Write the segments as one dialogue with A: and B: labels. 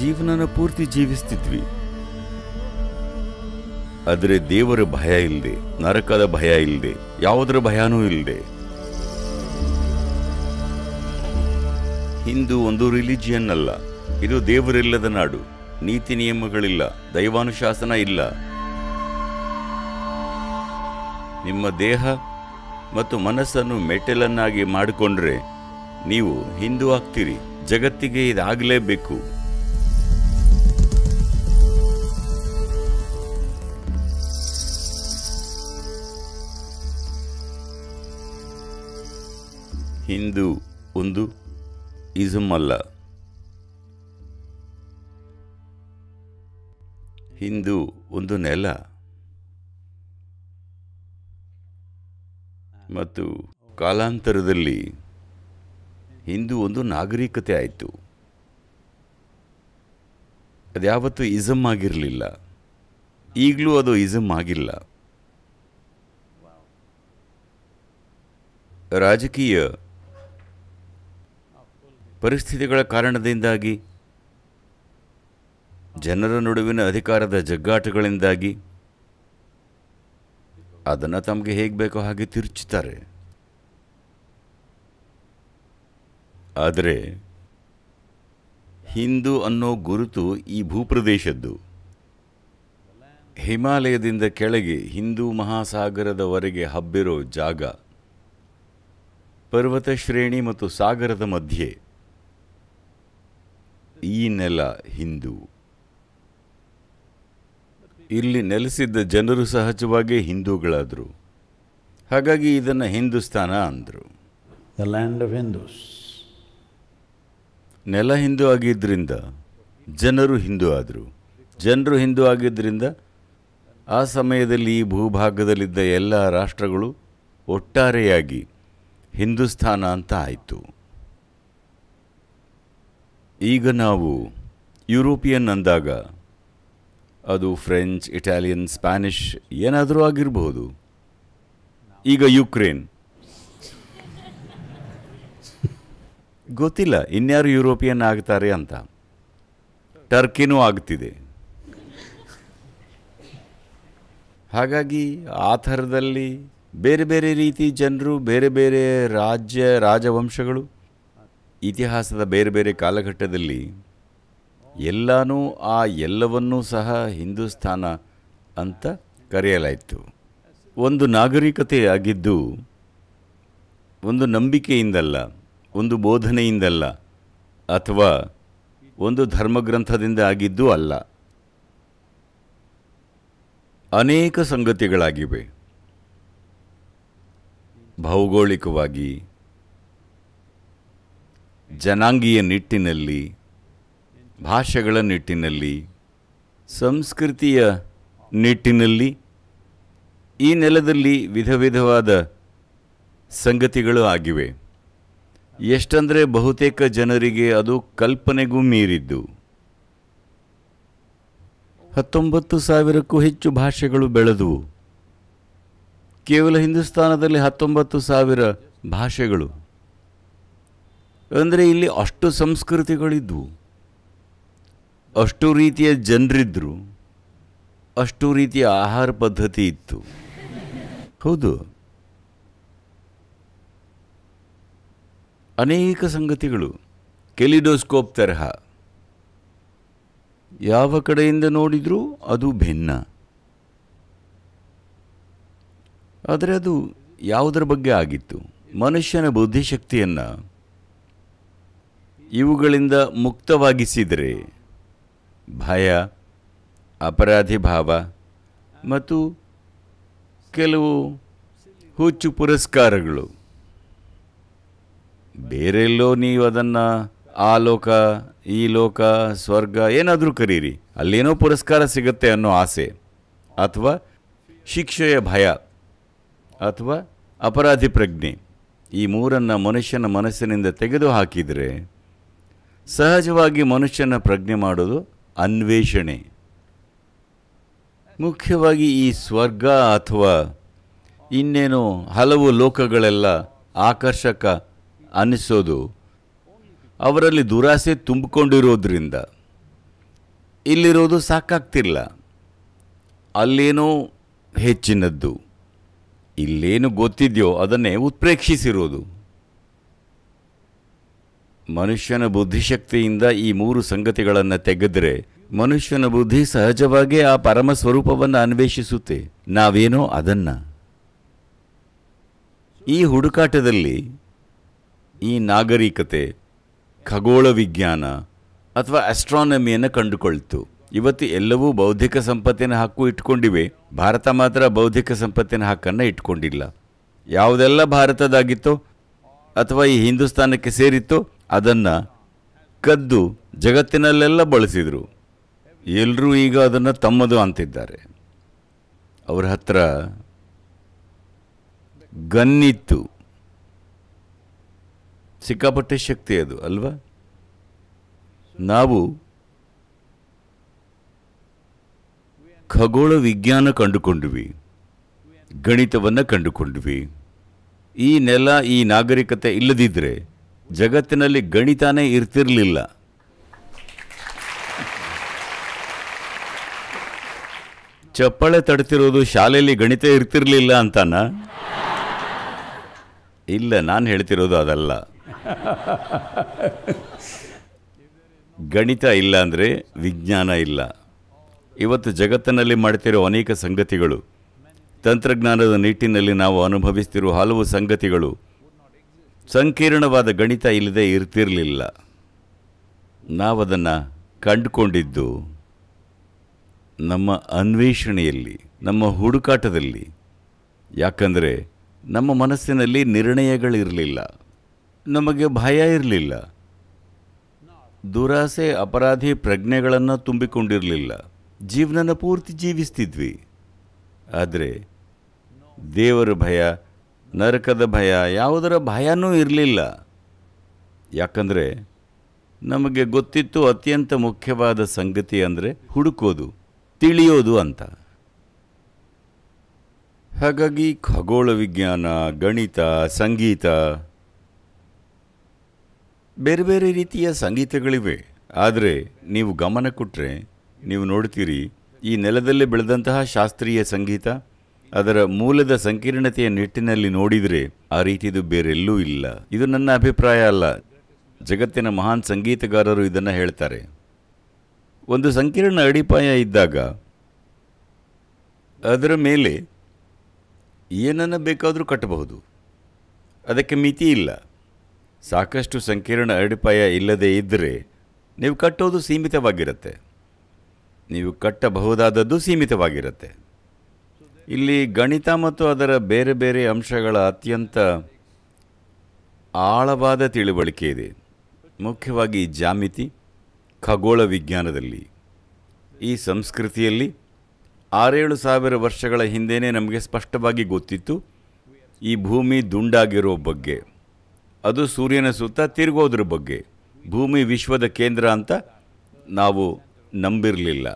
A: ಜೀವನನ ಪೂರ್ತಿ ಜೀವಿಸ್ತಿದ್ವಿ ಆದರೆ ದೇವರ ಭಯ ಇಲ್ಲದೆ ನರಕದ ಭಯ ಇಲ್ಲದೆ ಯಾವುದರ ಭಯನೂ ಇಲ್ಲದೆ ಹಿಂದೂ ಒಂದು ರಿಲಿಜಿಯನ್ ಅಲ್ಲ ಇದು ದೇವರಿಲ್ಲದ ನಾಡು ನೀತಿ ನಿಯಮಗಳಿಲ್ಲ ದೈವಾನುಶಾಸನ ಇಲ್ಲ ನಿಮ್ಮ ದೇಹ ಮತ್ತು ಮನಸ್ಸನ್ನು ಮೆಟಲನ್ನಾಗಿ ಮಾಡಿಕೊಂಡ್ರೆ ನೀವು ಹಿಂದೂ ಆಗ್ತೀರಿ ಜಗತ್ತಿಗೆ ಇದಾಗಲೇಬೇಕು ಹಿಂದೂ ಒಂದು ಅಲ್ಲ ಹಿಂದೂ ಒಂದು ನೆಲ ಮತ್ತು ಕಾಲಾಂತರದಲ್ಲಿ ಹಿಂದೂ ಒಂದು ನಾಗರಿಕತೆ ಆಯಿತು ಅದ್ಯಾವತ್ತು ಇಸಮ್ ಆಗಿರಲಿಲ್ಲ ಈಗಲೂ ಅದು ಇಸಮ್ ಆಗಿಲ್ಲ ರಾಜಕೀಯ ಪರಿಸ್ಥಿತಿಗಳ ಕಾರಣದಿಂದಾಗಿ ಜನರ ನಡುವಿನ ಅಧಿಕಾರದ ಜಗ್ಗಾಟಗಳಿಂದಾಗಿ ಅದನ್ನು ತಮಗೆ ಹೇಗೆ ಬೇಕೋ ಹಾಗೆ ತಿರುಚುತ್ತಾರೆ ಆದರೆ ಹಿಂದೂ ಅನ್ನೋ ಗುರುತು ಈ ಭೂಪ್ರದೇಶದ್ದು ಹಿಮಾಲಯದಿಂದ ಕೆಳಗೆ ಹಿಂದೂ ಮಹಾಸಾಗರದವರೆಗೆ ಹಬ್ಬಿರೋ ಜಾಗ ಪರ್ವತ ಶ್ರೇಣಿ ಮತ್ತು ಸಾಗರದ ಮಧ್ಯೆ ಈ ನೆಲ ಹಿಂದೂ ಇಲ್ಲಿ ನೆಲೆಸಿದ್ದ ಜನರು ಸಹಜವಾಗಿ ಹಿಂದೂಗಳಾದರು ಹಾಗಾಗಿ ಇದನ್ನು ಹಿಂದೂಸ್ತಾನ ಅಂದರು ದ ಲ್ಯಾಂಡ್ ಆಫ್ ಹಿಂದೂಸ್ ನೆಲ ಹಿಂದೂ ಆಗಿದ್ದರಿಂದ ಜನರು ಹಿಂದೂ ಆದರು ಜನರು ಹಿಂದೂ ಆಗಿದ್ದರಿಂದ ಆ ಸಮಯದಲ್ಲಿ ಈ ಭೂಭಾಗದಲ್ಲಿದ್ದ ಎಲ್ಲ ರಾಷ್ಟ್ರಗಳು ಒಟ್ಟಾರೆಯಾಗಿ ಹಿಂದೂಸ್ತಾನ ಅಂತ ಆಯಿತು ಈಗ ನಾವು ಯುರೋಪಿಯನ್ ಅಂದಾಗ ಅದು ಫ್ರೆಂಚ್ ಇಟಾಲಿಯನ್ ಸ್ಪ್ಯಾನಿಷ್ ಏನಾದರೂ ಆಗಿರಬಹುದು ಈಗ ಯುಕ್ರೇನ್ ಗೊತ್ತಿಲ್ಲ ಇನ್ಯಾರು ಯುರೋಪಿಯನ್ ಆಗ್ತಾರೆ ಅಂತ ಟರ್ಕಿನೂ ಆಗ್ತಿದೆ ಹಾಗಾಗಿ ಆ ಥರದಲ್ಲಿ ಬೇರೆ ಬೇರೆ ರೀತಿ ಜನರು ಬೇರೆ ಬೇರೆ ರಾಜ್ಯ ರಾಜವಂಶಗಳು ಇತಿಹಾಸದ ಬೇರೆ ಬೇರೆ ಕಾಲಘಟ್ಟದಲ್ಲಿ ಎಲ್ಲನೂ ಆ ಎಲ್ಲವನ್ನೂ ಸಹ ಹಿಂದೂಸ್ಥಾನ ಅಂತ ಕರೆಯಲಾಯಿತು ಒಂದು ನಾಗರಿಕತೆ ಆಗಿದ್ದು ಒಂದು ನಂಬಿಕೆಯಿಂದಲ್ಲ ಒಂದು ಬೋಧನೆಯಿಂದಲ್ಲ ಅಥವಾ ಒಂದು ಧರ್ಮಗ್ರಂಥದಿಂದ ಆಗಿದ್ದು ಅಲ್ಲ ಅನೇಕ ಸಂಗತಿಗಳಾಗಿವೆ ಭೌಗೋಳಿಕವಾಗಿ ಜನಾಂಗೀಯ ನಿಟ್ಟಿನಲ್ಲಿ ಭಾಷೆಗಳ ನಿಟ್ಟಿನಲ್ಲಿ ಸಂಸ್ಕೃತಿಯ ನಿಟ್ಟಿನಲ್ಲಿ ಈ ನೆಲದಲ್ಲಿ ವಿಧ ವಿಧವಾದ ಸಂಗತಿಗಳು ಆಗಿವೆ ಎಷ್ಟಂದರೆ ಬಹುತೇಕ ಜನರಿಗೆ ಅದು ಕಲ್ಪನೆಗೂ ಮೀರಿದ್ದು ಹತ್ತೊಂಬತ್ತು ಸಾವಿರಕ್ಕೂ ಹೆಚ್ಚು ಭಾಷೆಗಳು ಬೆಳೆದವು ಕೇವಲ ಹಿಂದೂಸ್ತಾನದಲ್ಲಿ ಹತ್ತೊಂಬತ್ತು ಸಾವಿರ ಭಾಷೆಗಳು ಅಂದರೆ ಇಲ್ಲಿ ಅಷ್ಟು ಸಂಸ್ಕೃತಿಗಳಿದ್ವು ಅಷ್ಟು ರೀತಿಯ ಜನರಿದ್ದರು ಅಷ್ಟು ರೀತಿಯ ಆಹಾರ ಪದ್ಧತಿ ಇತ್ತು ಹೌದು ಅನೇಕ ಸಂಗತಿಗಳು ಕೆಲಿಡೋಸ್ಕೋಪ್ ತರಹ ಯಾವ ಕಡೆಯಿಂದ ನೋಡಿದರೂ ಅದು ಭಿನ್ನ ಆದರೆ ಅದು ಯಾವುದರ ಬಗ್ಗೆ ಆಗಿತ್ತು ಮನುಷ್ಯನ ಬುದ್ಧಿಶಕ್ತಿಯನ್ನು ಇವುಗಳಿಂದ ಮುಕ್ತವಾಗಿಸಿದರೆ ಭಯ ಅಪರಾಧಿ ಭಾವ ಮತ್ತು ಕೆಲವು ಹುಚ್ಚು ಪುರಸ್ಕಾರಗಳು ಬೇರೆಲ್ಲೋ ನೀವು ಅದನ್ನು ಆ ಲೋಕ ಈ ಲೋಕ ಸ್ವರ್ಗ ಏನಾದರೂ ಕರೀರಿ ಅಲ್ಲೇನೋ ಪುರಸ್ಕಾರ ಸಿಗುತ್ತೆ ಅನ್ನೋ ಆಸೆ ಅಥವಾ ಶಿಕ್ಷೆಯ ಭಯ ಅಥವಾ ಅಪರಾಧಿ ಪ್ರಜ್ಞೆ ಈ ಮೂರನ್ನು ಮನುಷ್ಯನ ಮನಸ್ಸಿನಿಂದ ತೆಗೆದು ಹಾಕಿದರೆ ಸಹಜವಾಗಿ ಮನುಷ್ಯನ ಪ್ರಜ್ಞೆ ಮಾಡೋದು ಅನ್ವೇಷಣೆ ಮುಖ್ಯವಾಗಿ ಈ ಸ್ವರ್ಗ ಅಥವಾ ಇನ್ನೇನು ಹಲವು ಲೋಕಗಳೆಲ್ಲ ಆಕರ್ಷಕ ಅನ್ನಿಸೋದು ಅವರಲ್ಲಿ ದುರಾಸೆ ತುಂಬಿಕೊಂಡಿರೋದ್ರಿಂದ ಇಲ್ಲಿರೋದು ಸಾಕಾಗ್ತಿಲ್ಲ ಅಲ್ಲೇನೋ ಹೆಚ್ಚಿನದ್ದು ಇಲ್ಲೇನು ಗೊತ್ತಿದೆಯೋ ಅದನ್ನೇ ಉತ್ಪ್ರೇಕ್ಷಿಸಿರೋದು ಮನುಷ್ಯನ ಬುದ್ಧಿಶಕ್ತಿಯಿಂದ ಈ ಮೂರು ಸಂಗತಿಗಳನ್ನು ತೆಗೆದರೆ ಮನುಷ್ಯನ ಬುದ್ಧಿ ಸಹಜವಾಗಿ ಆ ಪರಮ ಸ್ವರೂಪವನ್ನು ಅನ್ವೇಷಿಸುತ್ತೆ ನಾವೇನೋ ಅದನ್ನು ಈ ಹುಡುಕಾಟದಲ್ಲಿ ಈ ನಾಗರಿಕತೆ ಖಗೋಳ ವಿಜ್ಞಾನ ಅಥವಾ ಆಸ್ಟ್ರಾನಮಿಯನ್ನು ಕಂಡುಕೊಳ್ತು ಇವತ್ತು ಎಲ್ಲವೂ ಬೌದ್ಧಿಕ ಸಂಪತ್ತಿನ ಹಕ್ಕು ಇಟ್ಕೊಂಡಿವೆ ಭಾರತ ಮಾತ್ರ ಬೌದ್ಧಿಕ ಸಂಪತ್ತಿನ ಹಕ್ಕನ್ನು ಇಟ್ಕೊಂಡಿಲ್ಲ ಯಾವುದೆಲ್ಲ ಭಾರತದಾಗಿತ್ತೋ ಅಥವಾ ಈ ಹಿಂದೂಸ್ತಾನಕ್ಕೆ ಸೇರಿತ್ತೋ ಅದನ್ನು ಕದ್ದು ಜಗತ್ತಿನಲ್ಲೆಲ್ಲ ಬಳಸಿದರು ಎಲ್ಲರೂ ಈಗ ಅದನ್ನು ತಮ್ಮದು ಅಂತಿದ್ದಾರೆ ಅವ್ರ ಹತ್ರ ಗನ್ನಿತ್ತು ಸಿಕ್ಕಾಪಟ್ಟೆ ಶಕ್ತಿ ಅದು ಅಲ್ವಾ ನಾವು ಖಗೋಳ ವಿಜ್ಞಾನ ಕಂಡುಕೊಂಡ್ವಿ ಗಣಿತವನ್ನು ಕಂಡುಕೊಂಡ್ವಿ ಈ ನೆಲ ಈ ನಾಗರಿಕತೆ ಇಲ್ಲದಿದ್ದರೆ ಜಗತ್ತಿನಲ್ಲಿ ಗಣಿತಾನೇ ಇರ್ತಿರಲಿಲ್ಲ ಚಪ್ಪಳೆ ತಡ್ತಿರೋದು ಶಾಲೆಯಲ್ಲಿ ಗಣಿತ ಇರ್ತಿರಲಿಲ್ಲ ಅಂತಾನ ಇಲ್ಲ ನಾನು ಹೇಳ್ತಿರೋದು ಅದಲ್ಲ ಗಣಿತ ಇಲ್ಲ ಅಂದರೆ ವಿಜ್ಞಾನ ಇಲ್ಲ ಇವತ್ತು ಜಗತ್ತಿನಲ್ಲಿ ಮಾಡ್ತಿರೋ ಅನೇಕ ಸಂಗತಿಗಳು ತಂತ್ರಜ್ಞಾನದ ನಿಟ್ಟಿನಲ್ಲಿ ನಾವು ಅನುಭವಿಸ್ತಿರೋ ಹಲವು ಸಂಗತಿಗಳು ಸಂಕೀರ್ಣವಾದ ಗಣಿತ ಇಲ್ಲದೆ ಇರ್ತಿರಲಿಲ್ಲ ನಾವದನ್ನು ಕಂಡುಕೊಂಡಿದ್ದು ನಮ್ಮ ಅನ್ವೇಷಣೆಯಲ್ಲಿ ನಮ್ಮ ಹುಡುಕಾಟದಲ್ಲಿ ಯಾಕಂದರೆ ನಮ್ಮ ಮನಸ್ಸಿನಲ್ಲಿ ನಿರ್ಣಯಗಳಿರಲಿಲ್ಲ ನಮಗೆ ಭಯ ಇರಲಿಲ್ಲ ದುರಾಸೆ ಅಪರಾಧಿ ಪ್ರಜ್ಞೆಗಳನ್ನು ತುಂಬಿಕೊಂಡಿರಲಿಲ್ಲ ಜೀವನನ ಪೂರ್ತಿ ಜೀವಿಸ್ತಿದ್ವಿ ಆದರೆ ದೇವರ ಭಯ ನರಕದ ಭಯ ಯಾವುದರ ಭಯನೂ ಇರಲಿಲ್ಲ ಯಾಕಂದರೆ ನಮಗೆ ಗೊತ್ತಿತ್ತು ಅತ್ಯಂತ ಮುಖ್ಯವಾದ ಸಂಗತಿ ಅಂದರೆ ಹುಡುಕೋದು ತಿಳಿಯೋದು ಅಂತ ಹಾಗಾಗಿ ಖಗೋಳ ವಿಜ್ಞಾನ ಗಣಿತ ಸಂಗೀತ ಬೇರೆ ಬೇರೆ ರೀತಿಯ ಸಂಗೀತಗಳಿವೆ ಆದರೆ ನೀವು ಗಮನ ಕೊಟ್ಟರೆ ನೀವು ನೋಡ್ತೀರಿ ಈ ನೆಲದಲ್ಲಿ ಬೆಳೆದಂತಹ ಶಾಸ್ತ್ರೀಯ ಸಂಗೀತ ಅದರ ಮೂಲದ ಸಂಕೀರ್ಣತೆಯ ನಿಟ್ಟಿನಲ್ಲಿ ನೋಡಿದರೆ ಆ ರೀತಿದು ಬೇರೆಲ್ಲೂ ಇಲ್ಲ ಇದು ನನ್ನ ಅಭಿಪ್ರಾಯ ಅಲ್ಲ ಜಗತ್ತಿನ ಮಹಾನ್ ಸಂಗೀತಗಾರರು ಇದನ್ನು ಹೇಳ್ತಾರೆ ಒಂದು ಸಂಕೀರ್ಣ ಅಡಿಪಾಯ ಇದ್ದಾಗ ಅದರ ಮೇಲೆ ಏನನ್ನು ಬೇಕಾದರೂ ಕಟ್ಟಬಹುದು ಅದಕ್ಕೆ ಮಿತಿ ಇಲ್ಲ ಸಾಕಷ್ಟು ಸಂಕೀರ್ಣ ಅಡಿಪಾಯ ಇಲ್ಲದೇ ಇದ್ದರೆ ನೀವು ಕಟ್ಟೋದು ಸೀಮಿತವಾಗಿರುತ್ತೆ ನೀವು ಕಟ್ಟಬಹುದಾದದ್ದು ಸೀಮಿತವಾಗಿರುತ್ತೆ ಇಲ್ಲಿ ಗಣಿತ ಮತ್ತು ಅದರ ಬೇರೆ ಬೇರೆ ಅಂಶಗಳ ಅತ್ಯಂತ ಆಳವಾದ ತಿಳುವಳಿಕೆ ಇದೆ ಮುಖ್ಯವಾಗಿ ಜಾಮಿತಿ ಖಗೋಳ ವಿಜ್ಞಾನದಲ್ಲಿ ಈ ಸಂಸ್ಕೃತಿಯಲ್ಲಿ ಆರೇಳು ಸಾವಿರ ವರ್ಷಗಳ ಹಿಂದೆಯೇ ನಮಗೆ ಸ್ಪಷ್ಟವಾಗಿ ಗೊತ್ತಿತ್ತು ಈ ಭೂಮಿ ದುಂಡಾಗಿರೋ ಬಗ್ಗೆ ಅದು ಸೂರ್ಯನ ಸುತ್ತ ತಿರುಗೋದ್ರ ಬಗ್ಗೆ ಭೂಮಿ ವಿಶ್ವದ ಕೇಂದ್ರ ಅಂತ ನಾವು ನಂಬಿರಲಿಲ್ಲ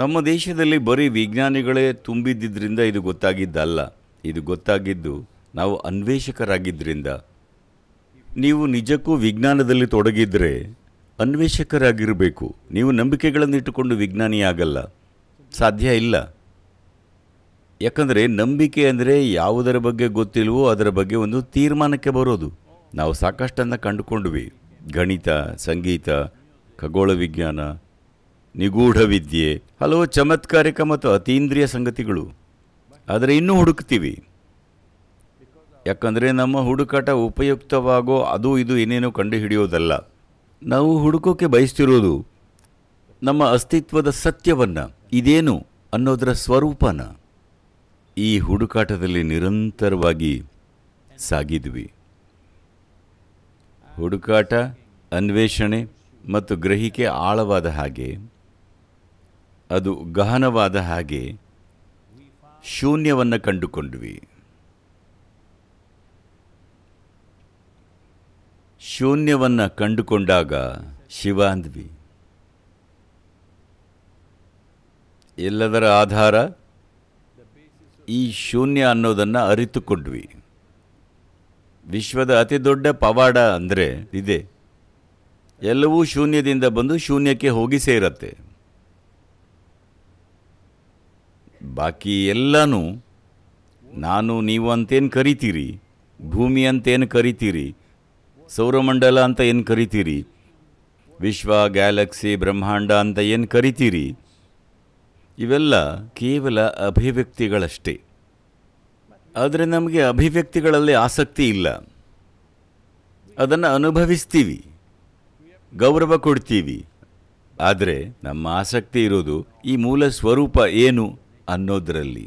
A: ನಮ್ಮ ದೇಶದಲ್ಲಿ ಬರೀ ವಿಜ್ಞಾನಿಗಳೇ ತುಂಬಿದ್ದರಿಂದ ಇದು ಗೊತ್ತಾಗಿದ್ದಲ್ಲ ಇದು ಗೊತ್ತಾಗಿದ್ದು ನಾವು ಅನ್ವೇಷಕರಾಗಿದ್ದರಿಂದ ನೀವು ನಿಜಕ್ಕೂ ವಿಜ್ಞಾನದಲ್ಲಿ ತೊಡಗಿದರೆ ಅನ್ವೇಷಕರಾಗಿರಬೇಕು ನೀವು ನಂಬಿಕೆಗಳನ್ನು ಇಟ್ಟುಕೊಂಡು ವಿಜ್ಞಾನಿಯಾಗಲ್ಲ ಸಾಧ್ಯ ಇಲ್ಲ ಯಾಕಂದರೆ ನಂಬಿಕೆ ಅಂದರೆ ಯಾವುದರ ಬಗ್ಗೆ ಗೊತ್ತಿಲ್ವೋ ಅದರ ಬಗ್ಗೆ ಒಂದು ತೀರ್ಮಾನಕ್ಕೆ ಬರೋದು ನಾವು ಸಾಕಷ್ಟನ್ನು ಕಂಡುಕೊಂಡ್ವಿ ಗಣಿತ ಸಂಗೀತ ಖಗೋಳ ವಿಜ್ಞಾನ ನಿಗೂಢ ವಿದ್ಯೆ ಹಲವು ಚಮತ್ಕಾರಿಕ ಮತ್ತು ಅತೀಂದ್ರಿಯ ಸಂಗತಿಗಳು ಆದರೆ ಇನ್ನೂ ಹುಡುಕ್ತೀವಿ ಯಾಕಂದರೆ ನಮ್ಮ ಹುಡುಕಾಟ ಉಪಯುಕ್ತವಾಗೋ ಅದು ಇದು ಏನೇನೋ ಕಂಡುಹಿಡಿಯೋದಲ್ಲ ನಾವು ಹುಡುಕೋಕೆ ಬಯಸ್ತಿರೋದು ನಮ್ಮ ಅಸ್ತಿತ್ವದ ಸತ್ಯವನ್ನು ಇದೇನು ಅನ್ನೋದರ ಸ್ವರೂಪನ ಈ ಹುಡುಕಾಟದಲ್ಲಿ ನಿರಂತರವಾಗಿ ಸಾಗಿದ್ವಿ ಹುಡುಕಾಟ ಅನ್ವೇಷಣೆ ಮತ್ತು ಗ್ರಹಿಕೆ ಆಳವಾದ ಹಾಗೆ ಅದು ಗಹನವಾದ ಹಾಗೆ ಶೂನ್ಯವನ್ನು ಕಂಡುಕೊಂಡ್ವಿ ಶೂನ್ಯವನ್ನು ಕಂಡುಕೊಂಡಾಗ ಶಿವ ಅಂದ್ವಿ ಎಲ್ಲದರ ಆಧಾರ ಈ ಶೂನ್ಯ ಅನ್ನೋದನ್ನು ಅರಿತುಕೊಂಡ್ವಿ ವಿಶ್ವದ ಅತಿ ದೊಡ್ಡ ಪವಾಡ ಅಂದರೆ ಇದೆ ಎಲ್ಲವೂ ಶೂನ್ಯದಿಂದ ಬಂದು ಶೂನ್ಯಕ್ಕೆ ಹೋಗಿ ಸೇರತ್ತೆ ಬಾಕಿ ಎಲ್ಲನೂ ನಾನು ನೀವು ಅಂತೇನು ಕರಿತೀರಿ ಭೂಮಿ ಅಂತೇನು ಕರಿತೀರಿ ಸೌರಮಂಡಲ ಅಂತ ಏನು ಕರಿತೀರಿ ವಿಶ್ವ ಗ್ಯಾಲಕ್ಸಿ ಬ್ರಹ್ಮಾಂಡ ಅಂತ ಏನು ಕರಿತೀರಿ ಇವೆಲ್ಲ ಕೇವಲ ಅಭಿವ್ಯಕ್ತಿಗಳಷ್ಟೇ ಆದರೆ ನಮಗೆ ಅಭಿವ್ಯಕ್ತಿಗಳಲ್ಲಿ ಆಸಕ್ತಿ ಇಲ್ಲ ಅದನ್ನು ಅನುಭವಿಸ್ತೀವಿ ಗೌರವ ಕೊಡ್ತೀವಿ ಆದರೆ ನಮ್ಮ ಆಸಕ್ತಿ ಇರೋದು ಈ ಮೂಲ ಸ್ವರೂಪ ಏನು ಅನ್ನೋದರಲ್ಲಿ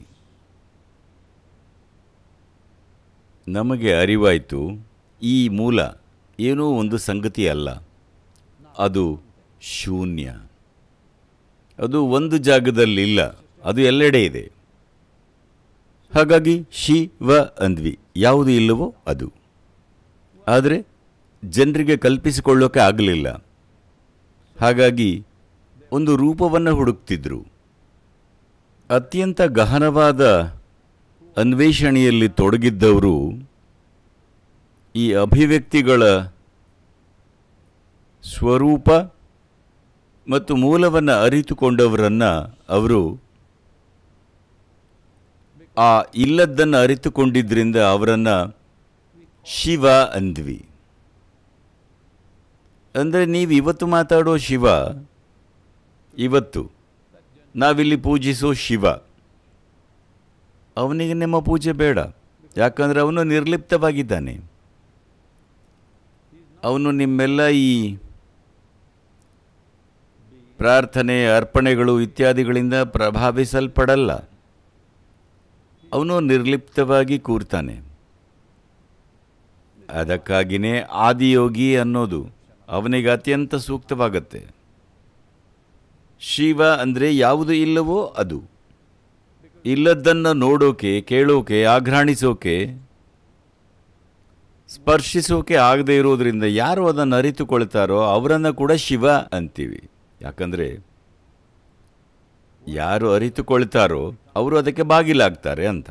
A: ನಮಗೆ ಅರಿವಾಯಿತು ಈ ಮೂಲ ಏನೂ ಒಂದು ಸಂಗತಿ ಅಲ್ಲ ಅದು ಶೂನ್ಯ ಅದು ಒಂದು ಜಾಗದಲ್ಲಿಲ್ಲ ಅದು ಎಲ್ಲೆಡೆ ಇದೆ ಹಾಗಾಗಿ ಶಿವ ಅಂದ್ವಿ ಯಾವುದು ಇಲ್ಲವೋ ಅದು ಆದರೆ ಜನರಿಗೆ ಕಲ್ಪಿಸಿಕೊಳ್ಳೋಕೆ ಆಗಲಿಲ್ಲ ಹಾಗಾಗಿ ಒಂದು ರೂಪವನ್ನು ಹುಡುಕ್ತಿದ್ರು ಅತ್ಯಂತ ಗಹನವಾದ ಅನ್ವೇಷಣೆಯಲ್ಲಿ ತೊಡಗಿದ್ದವರು ಈ ಅಭಿವ್ಯಕ್ತಿಗಳ ಸ್ವರೂಪ ಮತ್ತು ಮೂಲವನ್ನು ಅರಿತುಕೊಂಡವರನ್ನು ಅವರು ಆ ಇಲ್ಲದ್ದನ್ನು ಅರಿತುಕೊಂಡಿದ್ದರಿಂದ ಅವರನ್ನು ಶಿವ ಅಂದ್ವಿ ಅಂದರೆ ನೀವು ಇವತ್ತು ಮಾತಾಡೋ ಶಿವ ಇವತ್ತು ನಾವಿಲ್ಲಿ ಪೂಜಿಸೋ ಶಿವ ಅವನಿಗೆ ನಿಮ್ಮ ಪೂಜೆ ಬೇಡ ಯಾಕಂದರೆ ಅವನು ನಿರ್ಲಿಪ್ತವಾಗಿದ್ದಾನೆ ಅವನು ನಿಮ್ಮೆಲ್ಲ ಈ ಪ್ರಾರ್ಥನೆ ಅರ್ಪಣೆಗಳು ಇತ್ಯಾದಿಗಳಿಂದ ಪ್ರಭಾವಿಸಲ್ಪಡಲ್ಲ ಅವನು ನಿರ್ಲಿಪ್ತವಾಗಿ ಕೂರ್ತಾನೆ ಅದಕ್ಕಾಗಿಯೇ ಆದಿಯೋಗಿ ಅನ್ನೋದು ಅವನಿಗೆ ಅತ್ಯಂತ ಸೂಕ್ತವಾಗುತ್ತೆ ಶಿವ ಅಂದರೆ ಯಾವುದು ಇಲ್ಲವೋ ಅದು ಇಲ್ಲದ್ದನ್ನು ನೋಡೋಕೆ ಕೇಳೋಕೆ ಆಘ್ರಾಣಿಸೋಕೆ ಸ್ಪರ್ಶಿಸೋಕೆ ಆಗದೇ ಇರೋದರಿಂದ ಯಾರು ಅದನ್ನು ಅರಿತುಕೊಳ್ತಾರೋ ಅವರನ್ನು ಕೂಡ ಶಿವ ಅಂತೀವಿ ಯಾಕಂದರೆ ಯಾರು ಅರಿತುಕೊಳ್ತಾರೋ ಅವರು ಅದಕ್ಕೆ ಬಾಗಿಲಾಗ್ತಾರೆ ಅಂತ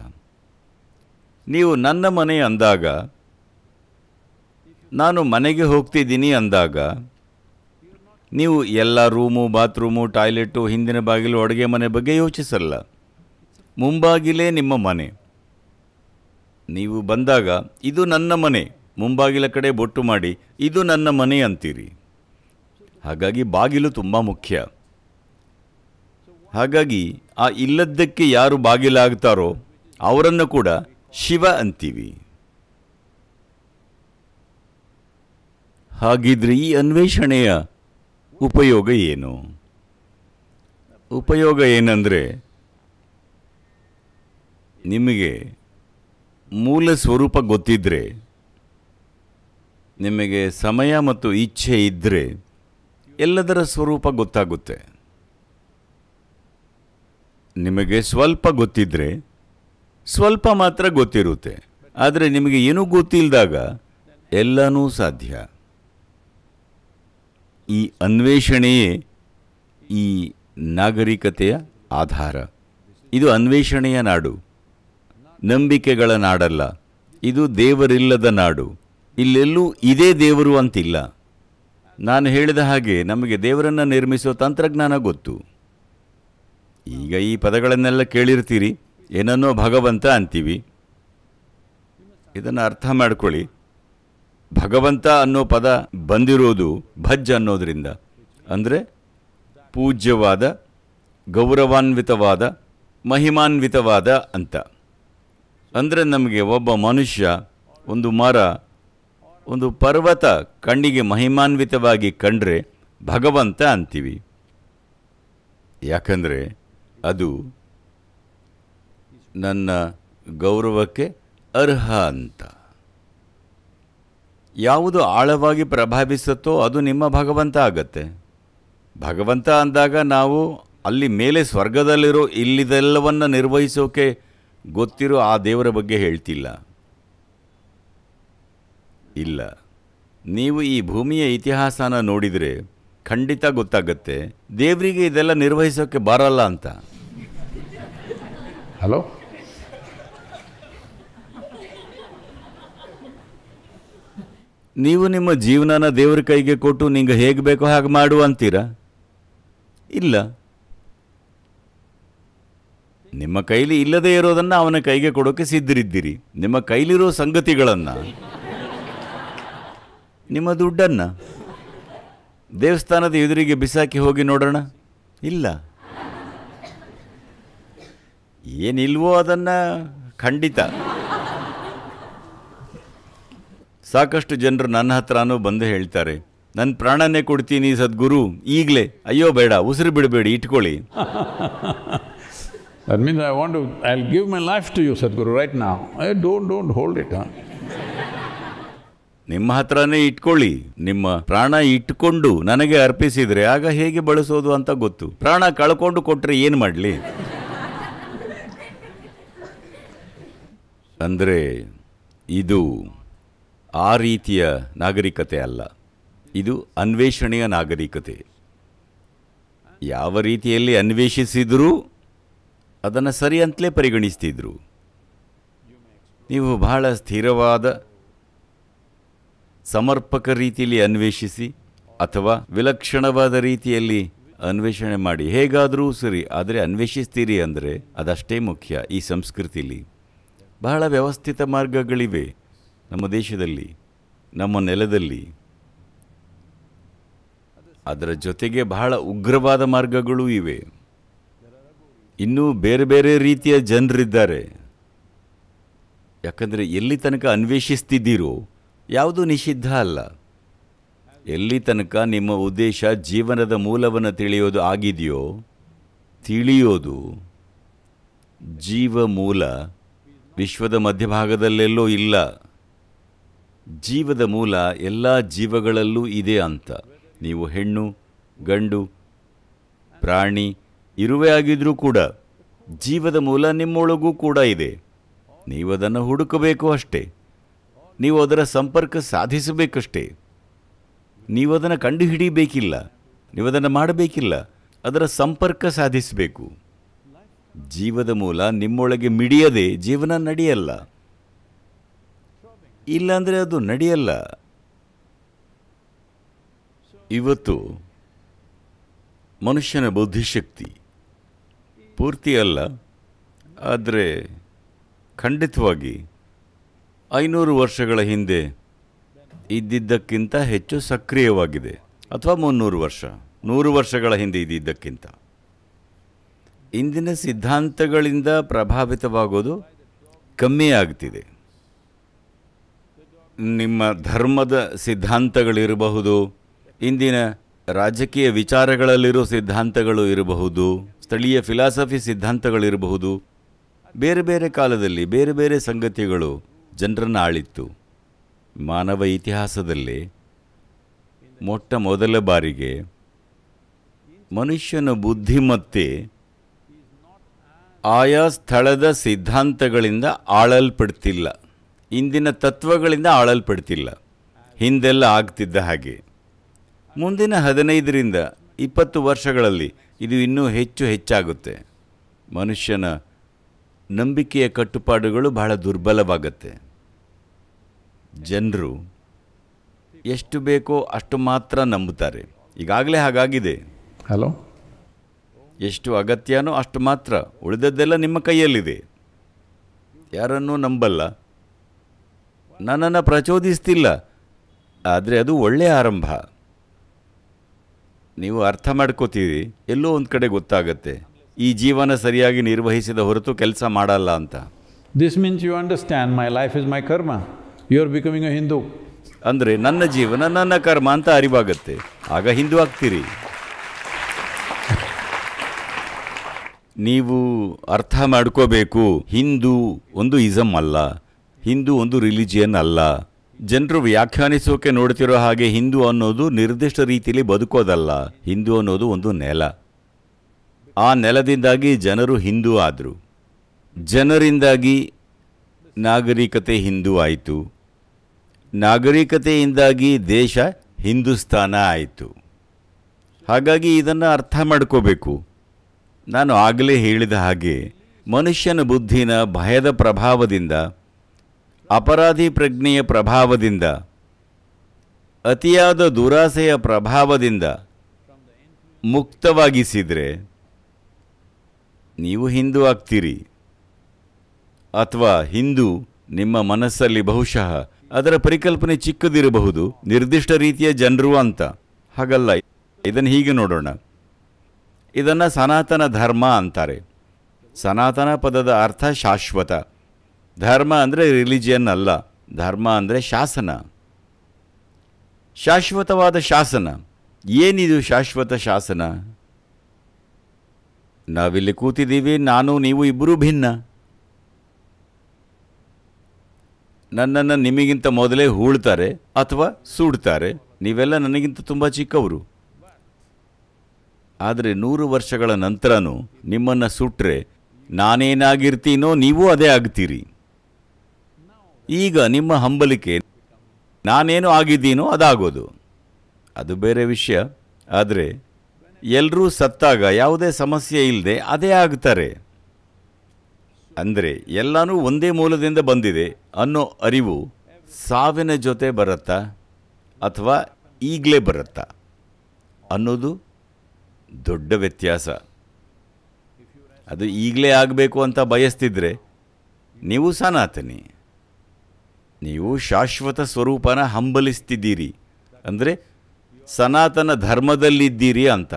A: ನೀವು ನನ್ನ ಮನೆ ಅಂದಾಗ ನಾನು ಮನೆಗೆ ಹೋಗ್ತಿದ್ದೀನಿ ಅಂದಾಗ ನೀವು ಎಲ್ಲ ರೂಮು ಬಾತ್ರೂಮು ಟಾಯ್ಲೆಟು ಹಿಂದಿನ ಬಾಗಿಲು ಅಡುಗೆ ಮನೆ ಬಗ್ಗೆ ಯೋಚಿಸಲ್ಲ ಮುಂಬಾಗಿಲೇ ನಿಮ್ಮ ಮನೆ ನೀವು ಬಂದಾಗ ಇದು ನನ್ನ ಮನೆ ಮುಂಬಾಗಿಲ ಕಡೆ ಬೊಟ್ಟು ಮಾಡಿ ಇದು ನನ್ನ ಮನೆ ಅಂತೀರಿ ಹಾಗಾಗಿ ಬಾಗಿಲು ತುಂಬ ಮುಖ್ಯ ಹಾಗಾಗಿ ಆ ಇಲ್ಲದ್ದಕ್ಕೆ ಯಾರು ಬಾಗಿಲಾಗ್ತಾರೋ ಅವರನ್ನು ಕೂಡ ಶಿವ ಅಂತೀವಿ ಹಾಗಿದ್ರೆ ಈ ಅನ್ವೇಷಣೆಯ ಉಪಯೋಗ ಏನು ಉಪಯೋಗ ಏನಂದರೆ ನಿಮಗೆ ಮೂಲ ಸ್ವರೂಪ ಗೊತ್ತಿದ್ದರೆ ನಿಮಗೆ ಸಮಯ ಮತ್ತು ಇಚ್ಛೆ ಇದ್ದರೆ ಎಲ್ಲದರ ಸ್ವರೂಪ ಗೊತ್ತಾಗುತ್ತೆ ನಿಮಗೆ ಸ್ವಲ್ಪ ಗೊತ್ತಿದ್ದರೆ ಸ್ವಲ್ಪ ಮಾತ್ರ ಗೊತ್ತಿರುತ್ತೆ ಆದರೆ ನಿಮಗೆ ಏನೂ ಗೊತ್ತಿಲ್ಲದಾಗ ಎಲ್ಲನೂ ಸಾಧ್ಯ ಈ ಅನ್ವೇಷಣೆಯೇ ಈ ನಾಗರಿಕತೆಯ ಆಧಾರ ಇದು ಅನ್ವೇಷಣೆಯ ನಾಡು ನಂಬಿಕೆಗಳ ನಾಡಲ್ಲ ಇದು ದೇವರಿಲ್ಲದ ನಾಡು ಇಲ್ಲೆಲ್ಲೂ ಇದೇ ದೇವರು ಅಂತಿಲ್ಲ ನಾನು ಹೇಳಿದ ಹಾಗೆ ನಮಗೆ ದೇವರನ್ನು ನಿರ್ಮಿಸುವ ತಂತ್ರಜ್ಞಾನ ಗೊತ್ತು ಈಗ ಈ ಪದಗಳನ್ನೆಲ್ಲ ಕೇಳಿರ್ತೀರಿ ಏನನ್ನೋ ಭಗವಂತ ಅಂತೀವಿ ಇದನ್ನು ಅರ್ಥ ಮಾಡ್ಕೊಳ್ಳಿ ಭಗವಂತ ಅನ್ನೋ ಪದ ಬಂದಿರೋದು ಭಜ್ ಅನ್ನೋದರಿಂದ ಅಂದರೆ ಪೂಜ್ಯವಾದ ಗೌರವಾನ್ವಿತವಾದ ಮಹಿಮಾನ್ವಿತವಾದ ಅಂತ ಅಂದರೆ ನಮಗೆ ಒಬ್ಬ ಮನುಷ್ಯ ಒಂದು ಮರ ಒಂದು ಪರ್ವತ ಕಣ್ಣಿಗೆ ಮಹಿಮಾನ್ವಿತವಾಗಿ ಕಂಡ್ರೆ ಭಗವಂತ ಅಂತೀವಿ ಯಾಕಂದರೆ ಅದು ನನ್ನ ಗೌರವಕ್ಕೆ ಅರ್ಹ ಅಂತ ಯಾವುದು ಆಳವಾಗಿ ಪ್ರಭಾವಿಸುತ್ತೋ ಅದು ನಿಮ್ಮ ಭಗವಂತ ಆಗತ್ತೆ ಭಗವಂತ ಅಂದಾಗ ನಾವು ಅಲ್ಲಿ ಮೇಲೆ ಸ್ವರ್ಗದಲ್ಲಿರೋ ಇಲ್ಲಿದೆಲ್ಲವನ್ನು ನಿರ್ವಹಿಸೋಕೆ ಗೊತ್ತಿರೋ ಆ ದೇವರ ಬಗ್ಗೆ ಹೇಳ್ತಿಲ್ಲ ಇಲ್ಲ ನೀವು ಈ ಭೂಮಿಯ ಇತಿಹಾಸನ ನೋಡಿದರೆ ಖಂಡಿತ ಗೊತ್ತಾಗತ್ತೆ ದೇವರಿಗೆ ಇದೆಲ್ಲ ನಿರ್ವಹಿಸೋಕ್ಕೆ ಬರಲ್ಲ ಅಂತ ಹಲೋ ನೀವು ನಿಮ್ಮ ಜೀವನನ ದೇವರ ಕೈಗೆ ಕೊಟ್ಟು ನಿಂಗೆ ಹೇಗೆ ಬೇಕೋ ಹಾಗೆ ಮಾಡು ಅಂತೀರಾ ಇಲ್ಲ ನಿಮ್ಮ ಕೈಲಿ ಇಲ್ಲದೇ ಇರೋದನ್ನು ಅವನ ಕೈಗೆ ಕೊಡೋಕೆ ಸಿದ್ಧರಿದ್ದೀರಿ ನಿಮ್ಮ ಕೈಲಿರೋ ಸಂಗತಿಗಳನ್ನು ನಿಮ್ಮ ದುಡ್ಡನ್ನು ದೇವಸ್ಥಾನದ ಎದುರಿಗೆ ಬಿಸಾಕಿ ಹೋಗಿ ನೋಡೋಣ ಇಲ್ಲ ಏನಿಲ್ವೋ ಅದನ್ನು ಖಂಡಿತ ಸಾಕಷ್ಟು ಜನರು ನನ್ನ ಹತ್ರನೂ ಬಂದು ಹೇಳ್ತಾರೆ ನನ್ನ ಪ್ರಾಣನೇ ಕೊಡ್ತೀನಿ ಸದ್ಗುರು ಈಗಲೇ ಅಯ್ಯೋ ಬೇಡ ಉಸಿರು ಬಿಡಬೇಡಿ ಇಟ್ಕೊಳ್ಳಿ that means I want to… I'll give my life to you, Sadhguru right now. I eh, don't, don't hold it, ನಿಮ್ಮ ಹತ್ರನೇ ಇಟ್ಕೊಳ್ಳಿ ನಿಮ್ಮ ಪ್ರಾಣ ಇಟ್ಕೊಂಡು ನನಗೆ ಅರ್ಪಿಸಿದ್ರೆ ಆಗ ಹೇಗೆ ಬಳಸೋದು ಅಂತ ಗೊತ್ತು ಪ್ರಾಣ ಕಳ್ಕೊಂಡು ಕೊಟ್ಟರೆ ಏನು ಮಾಡಲಿ ಅಂದರೆ ಇದು ಆ ರೀತಿಯ ನಾಗರಿಕತೆ ಅಲ್ಲ ಇದು ಅನ್ವೇಷಣೆಯ ನಾಗರಿಕತೆ ಯಾವ ರೀತಿಯಲ್ಲಿ ಅನ್ವೇಷಿಸಿದರೂ ಅದನ್ನು ಸರಿ ಅಂತಲೇ ಪರಿಗಣಿಸ್ತಿದ್ರು ನೀವು ಬಹಳ ಸ್ಥಿರವಾದ ಸಮರ್ಪಕ ರೀತಿಯಲ್ಲಿ ಅನ್ವೇಷಿಸಿ ಅಥವಾ ವಿಲಕ್ಷಣವಾದ ರೀತಿಯಲ್ಲಿ ಅನ್ವೇಷಣೆ ಮಾಡಿ ಹೇಗಾದರೂ ಸರಿ ಆದರೆ ಅನ್ವೇಷಿಸ್ತೀರಿ ಅಂದರೆ ಅದಷ್ಟೇ ಮುಖ್ಯ ಈ ಸಂಸ್ಕೃತಿಲಿ ಬಹಳ ವ್ಯವಸ್ಥಿತ ಮಾರ್ಗಗಳಿವೆ ನಮ್ಮ ದೇಶದಲ್ಲಿ ನಮ್ಮ ನೆಲದಲ್ಲಿ ಅದರ ಜೊತೆಗೆ ಬಹಳ ಉಗ್ರವಾದ ಮಾರ್ಗಗಳು ಇವೆ ಇನ್ನೂ ಬೇರೆ ಬೇರೆ ರೀತಿಯ ಜನರಿದ್ದಾರೆ ಯಾಕಂದರೆ ಎಲ್ಲಿ ತನಕ ಅನ್ವೇಷಿಸ್ತಿದ್ದೀರೋ ಯಾವುದೂ ನಿಷಿದ್ಧ ಅಲ್ಲ ಎಲ್ಲಿ ತನಕ ನಿಮ್ಮ ಉದ್ದೇಶ ಜೀವನದ ಮೂಲವನ್ನು ತಿಳಿಯೋದು ಆಗಿದೆಯೋ ತಿಳಿಯೋದು ಜೀವ ಮೂಲ ವಿಶ್ವದ ಮಧ್ಯಭಾಗದಲ್ಲೆಲ್ಲೋ ಇಲ್ಲ ಜೀವದ ಮೂಲ ಎಲ್ಲ ಜೀವಗಳಲ್ಲೂ ಇದೆ ಅಂತ ನೀವು ಹೆಣ್ಣು ಗಂಡು ಪ್ರಾಣಿ ಇರುವೆ ಆಗಿದ್ರೂ ಕೂಡ ಜೀವದ ಮೂಲ ನಿಮ್ಮೊಳಗೂ ಕೂಡ ಇದೆ ನೀವು ಅದನ್ನು ಹುಡುಕಬೇಕು ಅಷ್ಟೇ ನೀವು ಅದರ ಸಂಪರ್ಕ ಸಾಧಿಸಬೇಕಷ್ಟೇ ನೀವು ಅದನ್ನು ಕಂಡುಹಿಡಿಯಬೇಕಿಲ್ಲ ನೀವು ಅದನ್ನು ಮಾಡಬೇಕಿಲ್ಲ ಅದರ ಸಂಪರ್ಕ ಸಾಧಿಸಬೇಕು ಜೀವದ ಮೂಲ ನಿಮ್ಮೊಳಗೆ ಮಿಡಿಯದೆ ಜೀವನ ನಡೆಯಲ್ಲ ಇಲ್ಲಾಂದರೆ ಅದು ನಡೆಯಲ್ಲ ಇವತ್ತು ಮನುಷ್ಯನ ಬುದ್ಧಿಶಕ್ತಿ ಪೂರ್ತಿ ಅಲ್ಲ ಆದರೆ ಖಂಡಿತವಾಗಿ ಐನೂರು ವರ್ಷಗಳ ಹಿಂದೆ ಇದ್ದಿದ್ದಕ್ಕಿಂತ ಹೆಚ್ಚು ಸಕ್ರಿಯವಾಗಿದೆ ಅಥವಾ ಮುನ್ನೂರು ವರ್ಷ ನೂರು ವರ್ಷಗಳ ಹಿಂದೆ ಇದ್ದಿದ್ದಕ್ಕಿಂತ ಇಂದಿನ ಸಿದ್ಧಾಂತಗಳಿಂದ ಪ್ರಭಾವಿತವಾಗೋದು ಕಮ್ಮಿ ಆಗ್ತಿದೆ ನಿಮ್ಮ ಧರ್ಮದ ಸಿದ್ಧಾಂತಗಳಿರಬಹುದು ಇಂದಿನ ರಾಜಕೀಯ ವಿಚಾರಗಳಲ್ಲಿರೋ ಸಿದ್ಧಾಂತಗಳು ಇರಬಹುದು ಸ್ಥಳೀಯ ಫಿಲಾಸಫಿ ಸಿದ್ಧಾಂತಗಳಿರಬಹುದು ಬೇರೆ ಬೇರೆ ಕಾಲದಲ್ಲಿ ಬೇರೆ ಬೇರೆ ಸಂಗತಿಗಳು ಜನರನ್ನು ಆಳಿತ್ತು ಮಾನವ ಇತಿಹಾಸದಲ್ಲಿ ಮೊಟ್ಟ ಮೊದಲ ಬಾರಿಗೆ ಮನುಷ್ಯನ ಬುದ್ಧಿಮತ್ತೆ ಆಯಾ ಸ್ಥಳದ ಸಿದ್ಧಾಂತಗಳಿಂದ ಆಳಲ್ಪಡ್ತಿಲ್ಲ ಇಂದಿನ ತತ್ವಗಳಿಂದ ಆಳಲ್ಪಡ್ತಿಲ್ಲ ಹಿಂದೆಲ್ಲ ಆಗ್ತಿದ್ದ ಹಾಗೆ ಮುಂದಿನ ಹದಿನೈದರಿಂದ ಇಪ್ಪತ್ತು ವರ್ಷಗಳಲ್ಲಿ ಇದು ಇನ್ನೂ ಹೆಚ್ಚು ಹೆಚ್ಚಾಗುತ್ತೆ ಮನುಷ್ಯನ ನಂಬಿಕೆಯ ಕಟ್ಟುಪಾಡುಗಳು ಬಹಳ ದುರ್ಬಲವಾಗುತ್ತೆ ಜನರು ಎಷ್ಟು ಬೇಕೋ ಅಷ್ಟು ಮಾತ್ರ ನಂಬುತ್ತಾರೆ ಈಗಾಗಲೇ ಹಾಗಾಗಿದೆ ಹಲೋ ಎಷ್ಟು ಅಗತ್ಯನೋ ಅಷ್ಟು ಮಾತ್ರ ಉಳಿದದ್ದೆಲ್ಲ ನಿಮ್ಮ ಕೈಯಲ್ಲಿದೆ ಯಾರನ್ನೂ ನಂಬಲ್ಲ ನನ್ನನ್ನು ಪ್ರಚೋದಿಸ್ತಿಲ್ಲ ಆದರೆ ಅದು ಒಳ್ಳೆಯ ಆರಂಭ ನೀವು ಅರ್ಥ ಮಾಡ್ಕೋತೀರಿ ಎಲ್ಲೋ ಒಂದು ಕಡೆ ಗೊತ್ತಾಗತ್ತೆ ಈ ಜೀವನ ಸರಿಯಾಗಿ ನಿರ್ವಹಿಸಿದ ಹೊರತು ಕೆಲಸ ಮಾಡಲ್ಲ ಅಂತ this means you understand my life is my karma you are becoming a Hindu ಅಂದರೆ ನನ್ನ ಜೀವನ ನನ್ನ ಕರ್ಮ ಅಂತ ಅರಿವಾಗತ್ತೆ ಆಗ ಹಿಂದೂ ಆಗ್ತೀರಿ ನೀವು ಅರ್ಥ ಮಾಡ್ಕೋಬೇಕು ಹಿಂದೂ ಒಂದು ಇಸಮ್ ಅಲ್ಲ ಹಿಂದೂ ಒಂದು ರಿಲಿಜಿಯನ್ ಅಲ್ಲ ಜನರು ವ್ಯಾಖ್ಯಾನಿಸೋಕೆ ನೋಡ್ತಿರೋ ಹಾಗೆ ಹಿಂದೂ ಅನ್ನೋದು ನಿರ್ದಿಷ್ಟ ರೀತಿಯಲ್ಲಿ ಬದುಕೋದಲ್ಲ ಹಿಂದೂ ಅನ್ನೋದು ಒಂದು ನೆಲ ಆ ನೆಲದಿಂದಾಗಿ ಜನರು ಹಿಂದೂ ಆದರು ಜನರಿಂದಾಗಿ ನಾಗರಿಕತೆ ಹಿಂದೂ ಆಯಿತು ನಾಗರಿಕತೆಯಿಂದಾಗಿ ದೇಶ ಹಿಂದೂಸ್ತಾನ ಆಯಿತು ಹಾಗಾಗಿ ಇದನ್ನು ಅರ್ಥ ಮಾಡ್ಕೋಬೇಕು ನಾನು ಆಗಲೇ ಹೇಳಿದ ಹಾಗೆ ಮನುಷ್ಯನ ಬುದ್ಧಿನ ಭಯದ ಪ್ರಭಾವದಿಂದ ಅಪರಾಧಿ ಪ್ರಜ್ಞೆಯ ಪ್ರಭಾವದಿಂದ ಅತಿಯಾದ ದುರಾಸೆಯ ಪ್ರಭಾವದಿಂದ ಮುಕ್ತವಾಗಿಸಿದರೆ ನೀವು ಹಿಂದೂ ಆಗ್ತೀರಿ ಅಥವಾ ಹಿಂದೂ ನಿಮ್ಮ ಮನಸ್ಸಲ್ಲಿ ಬಹುಶಃ ಅದರ ಪರಿಕಲ್ಪನೆ ಚಿಕ್ಕದಿರಬಹುದು ನಿರ್ದಿಷ್ಟ ರೀತಿಯ ಜನರು ಅಂತ ಹಾಗಲ್ಲ ಇದನ್ನು ಹೀಗೆ ನೋಡೋಣ ಇದನ್ನು ಸನಾತನ ಧರ್ಮ ಅಂತಾರೆ ಸನಾತನ ಪದದ ಅರ್ಥ ಶಾಶ್ವತ ಧರ್ಮ ಅಂದರೆ ರಿಲಿಜಿಯನ್ ಅಲ್ಲ ಧರ್ಮ ಅಂದರೆ ಶಾಸನ ಶಾಶ್ವತವಾದ ಶಾಸನ ಏನಿದು ಶಾಶ್ವತ ಶಾಸನ ನಾವಿಲ್ಲಿ ಕೂತಿದ್ದೀವಿ ನಾನು ನೀವು ಇಬ್ಬರೂ ಭಿನ್ನ ನನ್ನನ್ನು ನಿಮಗಿಂತ ಮೊದಲೇ ಹೂಳ್ತಾರೆ ಅಥವಾ ಸೂಡ್ತಾರೆ ನೀವೆಲ್ಲ ನನಗಿಂತ ತುಂಬ ಚಿಕ್ಕವರು ಆದರೆ ನೂರು ವರ್ಷಗಳ ನಂತರನೂ ನಿಮ್ಮನ್ನು ಸುಟ್ಟರೆ ನಾನೇನಾಗಿರ್ತೀನೋ ನೀವೂ ಅದೇ ಆಗ್ತೀರಿ ಈಗ ನಿಮ್ಮ ಹಂಬಲಿಕೆ ನಾನೇನು ಆಗಿದ್ದೀನೋ ಅದಾಗೋದು ಅದು ಬೇರೆ ವಿಷಯ ಆದರೆ ಎಲ್ಲರೂ ಸತ್ತಾಗ ಯಾವುದೇ ಸಮಸ್ಯೆ ಇಲ್ಲದೆ ಅದೇ ಆಗ್ತಾರೆ ಅಂದರೆ ಎಲ್ಲನೂ ಒಂದೇ ಮೂಲದಿಂದ ಬಂದಿದೆ ಅನ್ನೋ ಅರಿವು ಸಾವಿನ ಜೊತೆ ಬರುತ್ತಾ ಅಥವಾ ಈಗಲೇ ಬರುತ್ತಾ ಅನ್ನೋದು ದೊಡ್ಡ ವ್ಯತ್ಯಾಸ ಅದು ಈಗಲೇ ಆಗಬೇಕು ಅಂತ ಬಯಸ್ತಿದ್ರೆ ನೀವು ಸನಾತನಿ ನೀವು ಶಾಶ್ವತ ಸ್ವರೂಪನ ಹಂಬಲಿಸ್ತಿದ್ದೀರಿ ಅಂದರೆ ಸನಾತನ ಧರ್ಮದಲ್ಲಿದ್ದೀರಿ ಅಂತ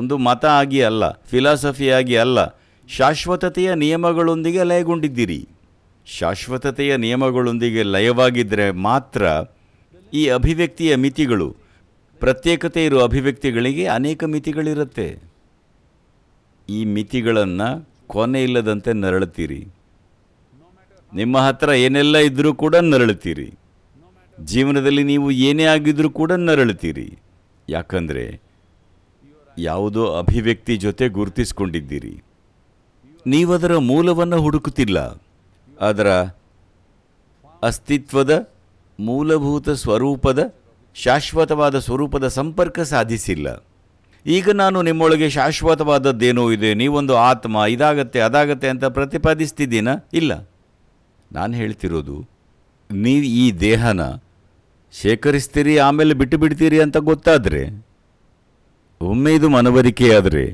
A: ಒಂದು ಮತ ಆಗಿ ಅಲ್ಲ ಫಿಲಾಸಫಿಯಾಗಿ ಅಲ್ಲ ಶಾಶ್ವತತೆಯ ನಿಯಮಗಳೊಂದಿಗೆ ಲಯಗೊಂಡಿದ್ದೀರಿ ಶಾಶ್ವತತೆಯ ನಿಯಮಗಳೊಂದಿಗೆ ಲಯವಾಗಿದ್ದರೆ ಮಾತ್ರ ಈ ಅಭಿವ್ಯಕ್ತಿಯ ಮಿತಿಗಳು ಪ್ರತ್ಯೇಕತೆ ಇರುವ ಅಭಿವ್ಯಕ್ತಿಗಳಿಗೆ ಅನೇಕ ಮಿತಿಗಳಿರುತ್ತೆ ಈ ಮಿತಿಗಳನ್ನು ಕೊನೆ ಇಲ್ಲದಂತೆ ನರಳುತ್ತೀರಿ ನಿಮ್ಮ ಹತ್ರ ಏನೆಲ್ಲ ಇದ್ದರೂ ಕೂಡ ನರಳುತ್ತೀರಿ ಜೀವನದಲ್ಲಿ ನೀವು ಏನೇ ಆಗಿದ್ರೂ ಕೂಡ ನರಳುತ್ತೀರಿ ಯಾಕಂದರೆ ಯಾವುದೋ ಅಭಿವ್ಯಕ್ತಿ ಜೊತೆ ಗುರುತಿಸಿಕೊಂಡಿದ್ದೀರಿ ನೀವದರ ಮೂಲವನ್ನು ಹುಡುಕುತ್ತಿಲ್ಲ ಅದರ ಅಸ್ತಿತ್ವದ ಮೂಲಭೂತ ಸ್ವರೂಪದ ಶಾಶ್ವತವಾದ ಸ್ವರೂಪದ ಸಂಪರ್ಕ ಸಾಧಿಸಿಲ್ಲ ಈಗ ನಾನು ನಿಮ್ಮೊಳಗೆ ಶಾಶ್ವತವಾದದ್ದೇನೋ ಇದೆ ನೀವೊಂದು ಆತ್ಮ ಇದಾಗತ್ತೆ ಅದಾಗತ್ತೆ ಅಂತ ಪ್ರತಿಪಾದಿಸ್ತಿದ್ದೀನಾ ಇಲ್ಲ ನಾನು ಹೇಳ್ತಿರೋದು ನೀವು ಈ ದೇಹನ ಶೇಖರಿಸ್ತೀರಿ ಆಮೇಲೆ ಬಿಟ್ಟು ಬಿಡ್ತೀರಿ ಅಂತ ಗೊತ್ತಾದರೆ ಒಮ್ಮೆ ಇದು ಮನವರಿಕೆಯಾದರೆ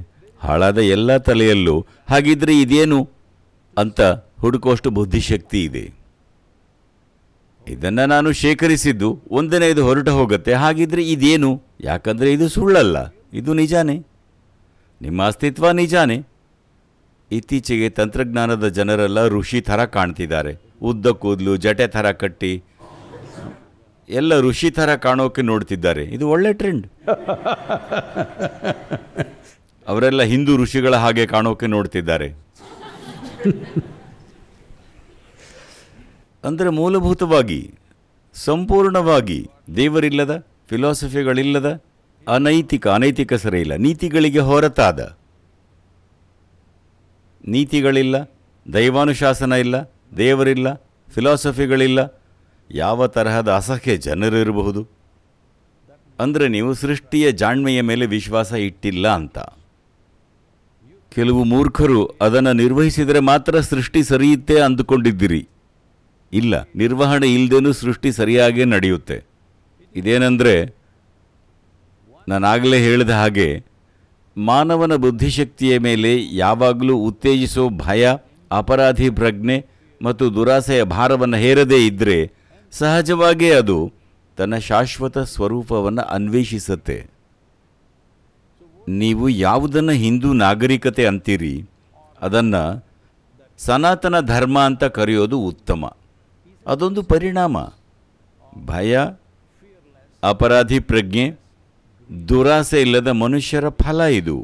A: ಹಾಳಾದ ಎಲ್ಲ ತಲೆಯಲ್ಲೂ ಹಾಗಿದ್ರೆ ಇದೇನು ಅಂತ ಹುಡುಕುವಷ್ಟು ಬುದ್ಧಿಶಕ್ತಿ ಇದೆ ಇದನ್ನು ನಾನು ಶೇಖರಿಸಿದ್ದು ಒಂದನೇ ಇದು ಹೊರಟ ಹೋಗುತ್ತೆ ಹಾಗಿದ್ರೆ ಇದೇನು ಯಾಕಂದರೆ ಇದು ಸುಳ್ಳಲ್ಲ ಇದು ನಿಜಾನೇ ನಿಮ್ಮ ಅಸ್ತಿತ್ವ ನಿಜಾನೇ ಇತ್ತೀಚೆಗೆ ತಂತ್ರಜ್ಞಾನದ ಜನರೆಲ್ಲ ಋಷಿ ಥರ ಕಾಣ್ತಿದ್ದಾರೆ ಉದ್ದ ಕೂದಲು ಜಟೆ ಥರ ಕಟ್ಟಿ ಎಲ್ಲ ಋಷಿ ಥರ ಕಾಣೋಕೆ ನೋಡ್ತಿದ್ದಾರೆ ಇದು ಒಳ್ಳೆ ಟ್ರೆಂಡ್ ಅವರೆಲ್ಲ ಹಿಂದೂ ಋಷಿಗಳ ಹಾಗೆ ಕಾಣೋಕೆ ನೋಡ್ತಿದ್ದಾರೆ ಅಂದರೆ ಮೂಲಭೂತವಾಗಿ ಸಂಪೂರ್ಣವಾಗಿ ದೇವರಿಲ್ಲದ ಫಿಲಾಸಫಿಗಳಿಲ್ಲದ ಅನೈತಿಕ ಅನೈತಿಕ ಸರಿ ಇಲ್ಲ ನೀತಿಗಳಿಗೆ ಹೊರತಾದ ನೀತಿಗಳಿಲ್ಲ ದೈವಾನುಶಾಸನ ಇಲ್ಲ ದೇವರಿಲ್ಲ ಫಿಲಾಸಫಿಗಳಿಲ್ಲ ಯಾವ ತರಹದ ಅಸಹ್ಯ ಜನರಿರಬಹುದು ಅಂದರೆ ನೀವು ಸೃಷ್ಟಿಯ ಜಾಣ್ಮೆಯ ಮೇಲೆ ವಿಶ್ವಾಸ ಇಟ್ಟಿಲ್ಲ ಅಂತ ಕೆಲವು ಮೂರ್ಖರು ಅದನ್ನು ನಿರ್ವಹಿಸಿದರೆ ಮಾತ್ರ ಸೃಷ್ಟಿ ಸರಿಯುತ್ತೆ ಅಂದುಕೊಂಡಿದ್ದೀರಿ ಇಲ್ಲ ನಿರ್ವಹಣೆ ಇಲ್ಲದೇನೂ ಸೃಷ್ಟಿ ಸರಿಯಾಗೇ ನಡೆಯುತ್ತೆ ಇದೇನೆಂದರೆ ನಾನಾಗಲೇ ಹೇಳಿದ ಹಾಗೆ ಮಾನವನ ಬುದ್ಧಿಶಕ್ತಿಯ ಮೇಲೆ ಯಾವಾಗಲೂ ಉತ್ತೇಜಿಸೋ ಭಯ ಅಪರಾಧಿ ಪ್ರಜ್ಞೆ ಮತ್ತು ದುರಾಸೆಯ ಭಾರವನ್ನು ಹೇರದೇ ಇದ್ದರೆ ಸಹಜವಾಗೇ ಅದು ತನ್ನ ಶಾಶ್ವತ ಸ್ವರೂಪವನ್ನು ಅನ್ವೇಷಿಸುತ್ತೆ ನೀವು ಯಾವುದನ್ನು ಹಿಂದೂ ನಾಗರಿಕತೆ ಅಂತೀರಿ ಅದನ್ನು ಸನಾತನ ಧರ್ಮ ಅಂತ ಕರೆಯೋದು ಉತ್ತಮ ಅದೊಂದು ಪರಿಣಾಮ ಭಯ ಅಪರಾಧಿ ಪ್ರಜ್ಞೆ ದುರಾಸೆ ಇಲ್ಲದ ಮನುಷ್ಯರ ಫಲ ಇದು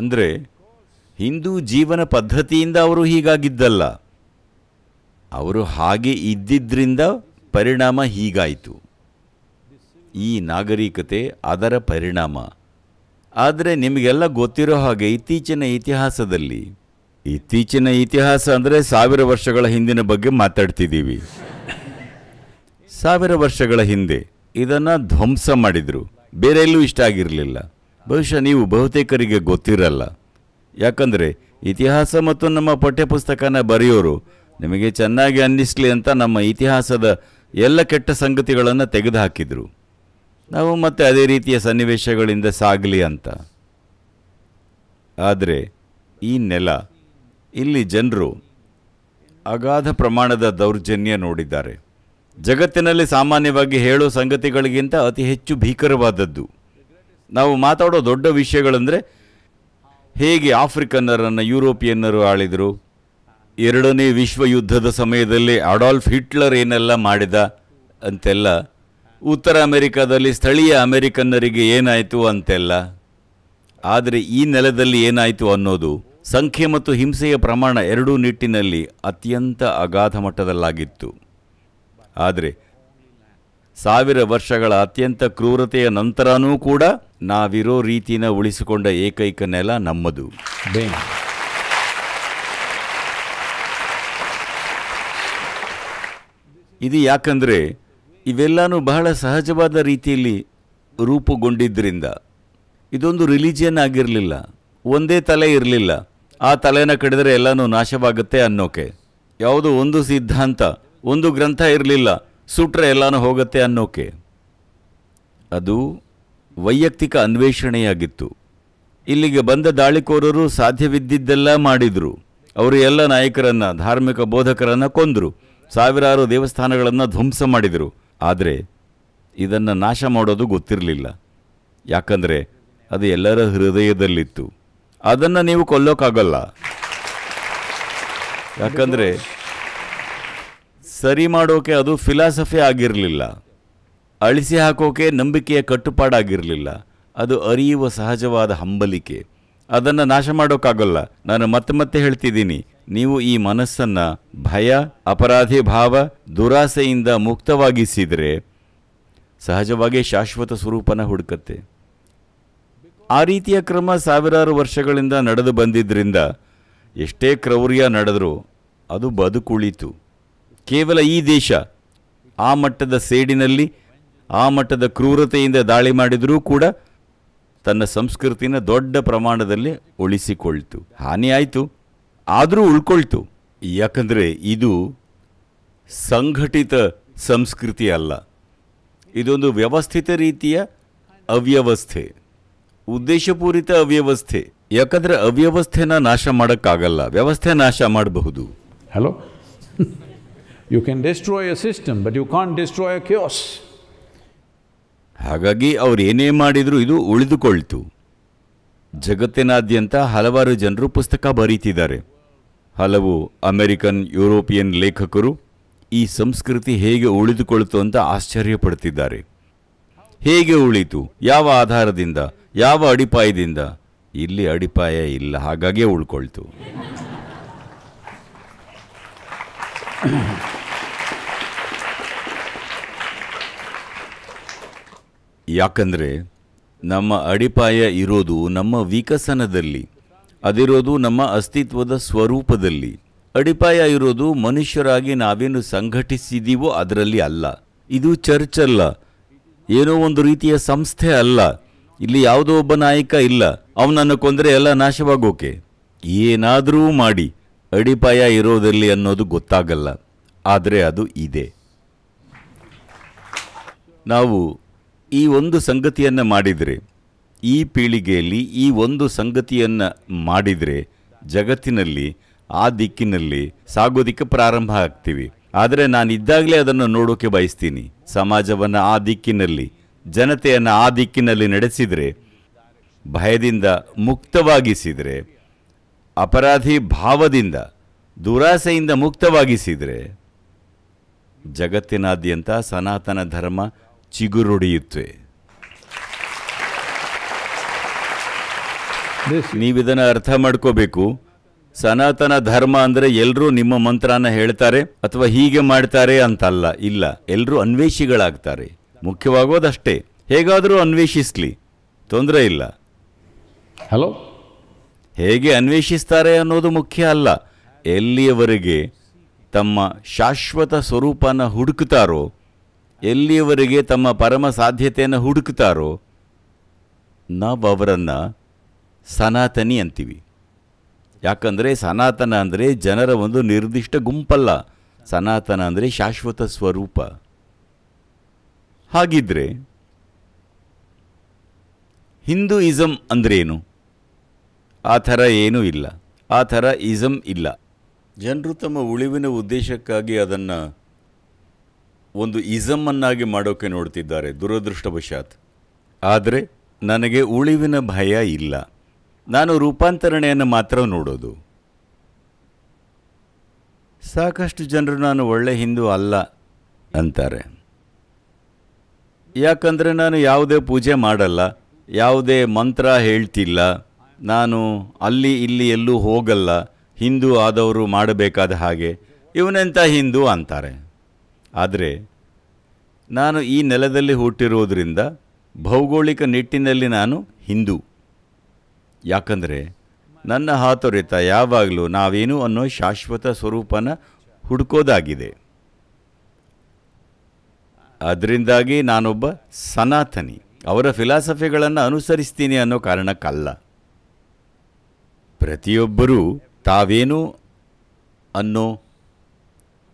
A: ಅಂದರೆ ಹಿಂದೂ ಜೀವನ ಪದ್ಧತಿಯಿಂದ ಅವರು ಹೀಗಾಗಿದ್ದಲ್ಲ ಅವರು ಹಾಗೆ ಇದ್ದಿದ್ದರಿಂದ ಪರಿಣಾಮ ಹೀಗಾಯಿತು ಈ ನಾಗರಿಕತೆ ಅದರ ಪರಿಣಾಮ ಆದರೆ ನಿಮಗೆಲ್ಲ ಗೊತ್ತಿರೋ ಹಾಗೆ ಇತ್ತೀಚಿನ ಇತಿಹಾಸದಲ್ಲಿ ಇತ್ತೀಚಿನ ಇತಿಹಾಸ ಅಂದರೆ ಸಾವಿರ ವರ್ಷಗಳ ಹಿಂದಿನ ಬಗ್ಗೆ ಮಾತಾಡ್ತಿದ್ದೀವಿ ಸಾವಿರ ವರ್ಷಗಳ ಹಿಂದೆ ಇದನ್ನು ಧ್ವಂಸ ಮಾಡಿದರು ಬೇರೆ ಎಲ್ಲೂ ಇಷ್ಟ ಆಗಿರಲಿಲ್ಲ ಬಹುಶಃ ನೀವು ಬಹುತೇಕರಿಗೆ ಗೊತ್ತಿರಲ್ಲ ಯಾಕಂದರೆ ಇತಿಹಾಸ ಮತ್ತು ನಮ್ಮ ಪಠ್ಯಪುಸ್ತಕನ ಬರೆಯೋರು ನಿಮಗೆ ಚೆನ್ನಾಗಿ ಅನ್ನಿಸ್ಲಿ ಅಂತ ನಮ್ಮ ಇತಿಹಾಸದ ಎಲ್ಲ ಕೆಟ್ಟ ಸಂಗತಿಗಳನ್ನು ತೆಗೆದುಹಾಕಿದರು ನಾವು ಮತ್ತೆ ಅದೇ ರೀತಿಯ ಸನ್ನಿವೇಶಗಳಿಂದ ಸಾಗಲಿ ಅಂತ ಆದರೆ ಈ ನೆಲ ಇಲ್ಲಿ ಜನರು ಅಗಾಧ ಪ್ರಮಾಣದ ದೌರ್ಜನ್ಯ ನೋಡಿದ್ದಾರೆ ಜಗತ್ತಿನಲ್ಲಿ ಸಾಮಾನ್ಯವಾಗಿ ಹೇಳೋ ಸಂಗತಿಗಳಿಗಿಂತ ಅತಿ ಹೆಚ್ಚು ಭೀಕರವಾದದ್ದು ನಾವು ಮಾತಾಡೋ ದೊಡ್ಡ ವಿಷಯಗಳಂದರೆ ಹೇಗೆ ಆಫ್ರಿಕನ್ನರನ್ನು ಯುರೋಪಿಯನ್ನರು ಆಳಿದರು ಎರಡನೇ ವಿಶ್ವ ಯುದ್ಧದ ಸಮಯದಲ್ಲಿ ಅಡಾಲ್ಫ್ ಹಿಟ್ಲರ್ ಏನೆಲ್ಲ ಮಾಡಿದ ಅಂತೆಲ್ಲ ಉತ್ತರ ಅಮೆರಿಕಾದಲ್ಲಿ ಸ್ಥಳೀಯ ಅಮೆರಿಕನ್ನರಿಗೆ ಏನಾಯಿತು ಅಂತೆಲ್ಲ ಆದರೆ ಈ ನೆಲದಲ್ಲಿ ಏನಾಯಿತು ಅನ್ನೋದು ಸಂಖ್ಯೆ ಮತ್ತು ಹಿಂಸೆಯ ಪ್ರಮಾಣ ಎರಡೂ ನಿಟ್ಟಿನಲ್ಲಿ ಅತ್ಯಂತ ಅಗಾಧ ಮಟ್ಟದಲ್ಲಾಗಿತ್ತು ಆದರೆ ಸಾವಿರ ವರ್ಷಗಳ ಅತ್ಯಂತ ಕ್ರೂರತೆಯ ನಂತರನೂ ಕೂಡ ನಾವಿರೋ ರೀತಿನ ಉಳಿಸಿಕೊಂಡ ಏಕೈಕ ನೆಲ ನಮ್ಮದು ಇದು ಯಾಕಂದರೆ ಇವೆಲ್ಲನೂ ಬಹಳ ಸಹಜವಾದ ರೀತಿಯಲ್ಲಿ ರೂಪುಗೊಂಡಿದ್ದರಿಂದ ಇದೊಂದು ರಿಲಿಜಿಯನ್ ಆಗಿರಲಿಲ್ಲ ಒಂದೇ ತಲೆ ಇರಲಿಲ್ಲ ಆ ತಲೆನ ಕಡಿದ್ರೆ ಎಲ್ಲನೂ ನಾಶವಾಗುತ್ತೆ ಅನ್ನೋಕೆ ಯಾವುದೋ ಒಂದು ಸಿದ್ಧಾಂತ ಒಂದು ಗ್ರಂಥ ಇರಲಿಲ್ಲ ಸುಟ್ರೆ ಎಲ್ಲನೂ ಹೋಗುತ್ತೆ ಅನ್ನೋಕೆ ಅದು ವೈಯಕ್ತಿಕ ಅನ್ವೇಷಣೆಯಾಗಿತ್ತು ಇಲ್ಲಿಗೆ ಬಂದ ದಾಳಿಕೋರರು ಸಾಧ್ಯವಿದ್ದಿದ್ದೆಲ್ಲ ಮಾಡಿದರು ಅವರು ಎಲ್ಲ ನಾಯಕರನ್ನು ಧಾರ್ಮಿಕ ಬೋಧಕರನ್ನು ಕೊಂದರು ಸಾವಿರಾರು ದೇವಸ್ಥಾನಗಳನ್ನು ಧ್ವಂಸ ಮಾಡಿದರು ಆದರೆ ಇದನ್ನು ನಾಶ ಮಾಡೋದು ಗೊತ್ತಿರಲಿಲ್ಲ ಯಾಕಂದರೆ ಅದು ಎಲ್ಲರ ಹೃದಯದಲ್ಲಿತ್ತು ಅದನ್ನು ನೀವು ಕೊಲ್ಲೋಕ್ಕಾಗಲ್ಲ ಯಾಕಂದರೆ ಸರಿ ಮಾಡೋಕೆ ಅದು ಫಿಲಾಸಫಿ ಆಗಿರಲಿಲ್ಲ ಅಳಿಸಿ ಹಾಕೋಕೆ ನಂಬಿಕೆಯ ಕಟ್ಟುಪಾಡಾಗಿರಲಿಲ್ಲ ಅದು ಅರಿಯುವ ಸಹಜವಾದ ಹಂಬಲಿಕೆ ಅದನ್ನು ನಾಶ ಮಾಡೋಕ್ಕಾಗಲ್ಲ ನಾನು ಮತ್ತೆ ಮತ್ತೆ ಹೇಳ್ತಿದ್ದೀನಿ ನೀವು ಈ ಮನಸ್ಸನ್ನು ಭಯ ಅಪರಾಧಿ ಭಾವ ದುರಾಸೆಯಿಂದ ಮುಕ್ತವಾಗಿಸಿದರೆ ಸಹಜವಾಗಿ ಶಾಶ್ವತ ಸ್ವರೂಪನ ಹುಡುಕತ್ತೆ ಆ ರೀತಿಯ ಕ್ರಮ ಸಾವಿರಾರು ವರ್ಷಗಳಿಂದ ನಡೆದು ಬಂದಿದ್ದರಿಂದ ಎಷ್ಟೇ ಕ್ರೌರ್ಯ ನಡೆದರೂ ಅದು ಬದುಕುಳಿತು ಕೇವಲ ಈ ದೇಶ ಆ ಮಟ್ಟದ ಸೇಡಿನಲ್ಲಿ ಆ ಮಟ್ಟದ ಕ್ರೂರತೆಯಿಂದ ದಾಳಿ ಮಾಡಿದರೂ ಕೂಡ ತನ್ನ ಸಂಸ್ಕೃತಿನ ದೊಡ್ಡ ಪ್ರಮಾಣದಲ್ಲಿ ಉಳಿಸಿಕೊಳ್ತು ಹಾನಿ ಆಯಿತು ಆದರೂ ಉಳ್ಕೊಳ್ತು ಯಾಕಂದರೆ ಇದು ಸಂಘಟಿತ ಸಂಸ್ಕೃತಿ ಅಲ್ಲ ಇದೊಂದು ವ್ಯವಸ್ಥಿತ ರೀತಿಯ ಅವ್ಯವಸ್ಥೆ ಉದ್ದೇಶಪೂರಿತ ಅವ್ಯವಸ್ಥೆ ಯಾಕಂದರೆ ಅವ್ಯವಸ್ಥೆನ ನಾಶ ಮಾಡೋಕ್ಕಾಗಲ್ಲ ವ್ಯವಸ್ಥೆ ನಾಶ ಮಾಡಬಹುದು hello you can destroy a system but you can't destroy a cause ಹಾಗಾಗಿ ಅವ್ರು ಏನೇ ಮಾಡಿದರೂ ಇದು ಉಳಿದುಕೊಳ್ತು ಜಗತ್ತಿನಾದ್ಯಂತ ಹಲವಾರು ಜನರು ಪುಸ್ತಕ ಬರೀತಿದ್ದಾರೆ ಹಲವು ಅಮೆರಿಕನ್ ಯುರೋಪಿಯನ್ ಲೇಖಕರು ಈ ಸಂಸ್ಕೃತಿ ಹೇಗೆ ಉಳಿದುಕೊಳ್ತು ಅಂತ ಆಶ್ಚರ್ಯಪಡ್ತಿದ್ದಾರೆ ಹೇಗೆ ಉಳಿತು ಯಾವ ಆಧಾರದಿಂದ ಯಾವ ಅಡಿಪಾಯದಿಂದ ಇಲ್ಲಿ ಅಡಿಪಾಯ ಇಲ್ಲ ಹಾಗಾಗೇ ಉಳ್ಕೊಳ್ತು ಯಾಕಂದರೆ ನಮ್ಮ ಅಡಿಪಾಯ ಇರೋದು ನಮ್ಮ ವಿಕಸನದಲ್ಲಿ ಅದಿರೋದು ನಮ್ಮ ಅಸ್ತಿತ್ವದ ಸ್ವರೂಪದಲ್ಲಿ ಅಡಿಪಾಯ ಇರೋದು ಮನುಷ್ಯರಾಗಿ ನಾವೇನು ಸಂಘಟಿಸಿದೀವೋ ಅದರಲ್ಲಿ ಅಲ್ಲ ಇದು ಚರ್ಚ್ ಅಲ್ಲ ಏನೋ ಒಂದು ರೀತಿಯ ಸಂಸ್ಥೆ ಅಲ್ಲ ಇಲ್ಲಿ ಯಾವುದೋ ಒಬ್ಬ ನಾಯಕ ಇಲ್ಲ ಅವನನ್ನು ಕೊಂದರೆ ಎಲ್ಲ ನಾಶವಾಗೋಕೆ ಏನಾದರೂ ಮಾಡಿ ಅಡಿಪಾಯ ಇರೋದಲ್ಲಿ ಅನ್ನೋದು ಗೊತ್ತಾಗಲ್ಲ ಆದರೆ ಅದು ಇದೆ ನಾವು ಈ ಒಂದು ಸಂಗತಿಯನ್ನು ಮಾಡಿದರೆ ಈ ಪೀಳಿಗೆಯಲ್ಲಿ ಈ ಒಂದು ಸಂಗತಿಯನ್ನು ಮಾಡಿದರೆ ಜಗತ್ತಿನಲ್ಲಿ ಆ ದಿಕ್ಕಿನಲ್ಲಿ ಸಾಗೋದಿಕ್ಕೆ ಪ್ರಾರಂಭ ಆಗ್ತೀವಿ ಆದರೆ ನಾನು ಇದ್ದಾಗಲೇ ಅದನ್ನು ನೋಡೋಕೆ ಬಯಸ್ತೀನಿ ಸಮಾಜವನ್ನು ಆ ದಿಕ್ಕಿನಲ್ಲಿ ಜನತೆಯನ್ನು ಆ ದಿಕ್ಕಿನಲ್ಲಿ ನಡೆಸಿದರೆ ಭಯದಿಂದ ಮುಕ್ತವಾಗಿಸಿದರೆ ಅಪರಾಧಿ ಭಾವದಿಂದ ದುರಾಸೆಯಿಂದ ಮುಕ್ತವಾಗಿಸಿದರೆ ಜಗತ್ತಿನಾದ್ಯಂತ ಸನಾತನ ಧರ್ಮ ಚಿಗುರೊಡೆಯುತ್ತೆ ನೀವಿದನ್ನು ಅರ್ಥ ಮಾಡ್ಕೋಬೇಕು ಸನಾತನ ಧರ್ಮ ಅಂದ್ರೆ ಎಲ್ಲರೂ ನಿಮ್ಮ ಮಂತ್ರನ ಹೇಳ್ತಾರೆ ಅಥವಾ ಹೀಗೆ ಮಾಡ್ತಾರೆ ಅಂತಲ್ಲ ಇಲ್ಲ ಎಲ್ಲರೂ ಅನ್ವೇಷಿಗಳಾಗ್ತಾರೆ ಮುಖ್ಯವಾಗೋದಷ್ಟೇ ಹೇಗಾದರೂ ಅನ್ವೇಷಿಸ್ಲಿ ತೊಂದರೆ ಇಲ್ಲ ಹಲೋ ಹೇಗೆ ಅನ್ವೇಷಿಸ್ತಾರೆ ಅನ್ನೋದು ಮುಖ್ಯ ಅಲ್ಲ ಎಲ್ಲಿಯವರೆಗೆ ತಮ್ಮ ಶಾಶ್ವತ ಸ್ವರೂಪನ ಹುಡುಕ್ತಾರೋ ಎಲ್ಲಿಯವರೆಗೆ ತಮ್ಮ ಪರಮ ಸಾಧ್ಯತೆಯನ್ನು ಹುಡುಕ್ತಾರೋ ನಾವು ಅವರನ್ನು ಸನಾತನಿ ಅಂತೀವಿ ಯಾಕಂದರೆ ಸನಾತನ ಅಂದರೆ ಜನರ ಒಂದು ನಿರ್ದಿಷ್ಟ ಗುಂಪಲ್ಲ ಸನಾತನ ಅಂದರೆ ಶಾಶ್ವತ ಸ್ವರೂಪ ಹಾಗಿದ್ರೆ ಹಿಂದೂಯಿಸಂ ಅಂದ್ರೇನು ಆ ಥರ ಏನೂ ಇಲ್ಲ ಆ ಥರ ಇಸಮ್ ಇಲ್ಲ ಜನರು ತಮ್ಮ ಉಳಿವಿನ ಉದ್ದೇಶಕ್ಕಾಗಿ ಅದನ್ನು ಒಂದು ಇಸಮನ್ನಾಗಿ ಮಾಡೋಕ್ಕೆ ನೋಡ್ತಿದ್ದಾರೆ ದುರದೃಷ್ಟವಶಾತ್ ಆದರೆ ನನಗೆ ಉಳಿವಿನ ಭಯ ಇಲ್ಲ ನಾನು ರೂಪಾಂತರಣೆಯನ್ನು ಮಾತ್ರ ನೋಡೋದು ಸಾಕಷ್ಟು ಜನರು ನಾನು ಒಳ್ಳೆ ಹಿಂದೂ ಅಲ್ಲ ಅಂತಾರೆ ಯಾಕಂದರೆ ನಾನು ಯಾವುದೇ ಪೂಜೆ ಮಾಡಲ್ಲ ಯಾವುದೇ ಮಂತ್ರ ಹೇಳ್ತಿಲ್ಲ ನಾನು ಅಲ್ಲಿ ಇಲ್ಲಿ ಎಲ್ಲೂ ಹೋಗಲ್ಲ ಹಿಂದೂ ಆದವರು ಮಾಡಬೇಕಾದ ಹಾಗೆ ಇವನೆಂಥ ಹಿಂದೂ ಅಂತಾರೆ ಆದರೆ ನಾನು ಈ ನೆಲದಲ್ಲಿ ಹುಟ್ಟಿರುವುದರಿಂದ ಭೌಗೋಳಿಕ ನಿಟ್ಟಿನಲ್ಲಿ ನಾನು ಹಿಂದೂ ಯಾಕಂದರೆ ನನ್ನ ಹಾತೊರೆತ ಯಾವಾಗಲೂ ನಾವೇನು ಅನ್ನೋ ಶಾಶ್ವತ ಸ್ವರೂಪನ ಹುಡುಕೋದಾಗಿದೆ ಅದರಿಂದಾಗಿ ನಾನೊಬ್ಬ ಸನಾತನಿ ಅವರ ಫಿಲಾಸಫಿಗಳನ್ನು ಅನುಸರಿಸ್ತೀನಿ ಅನ್ನೋ ಕಾರಣಕ್ಕಲ್ಲ ಪ್ರತಿಯೊಬ್ಬರೂ ತಾವೇನು ಅನ್ನೋ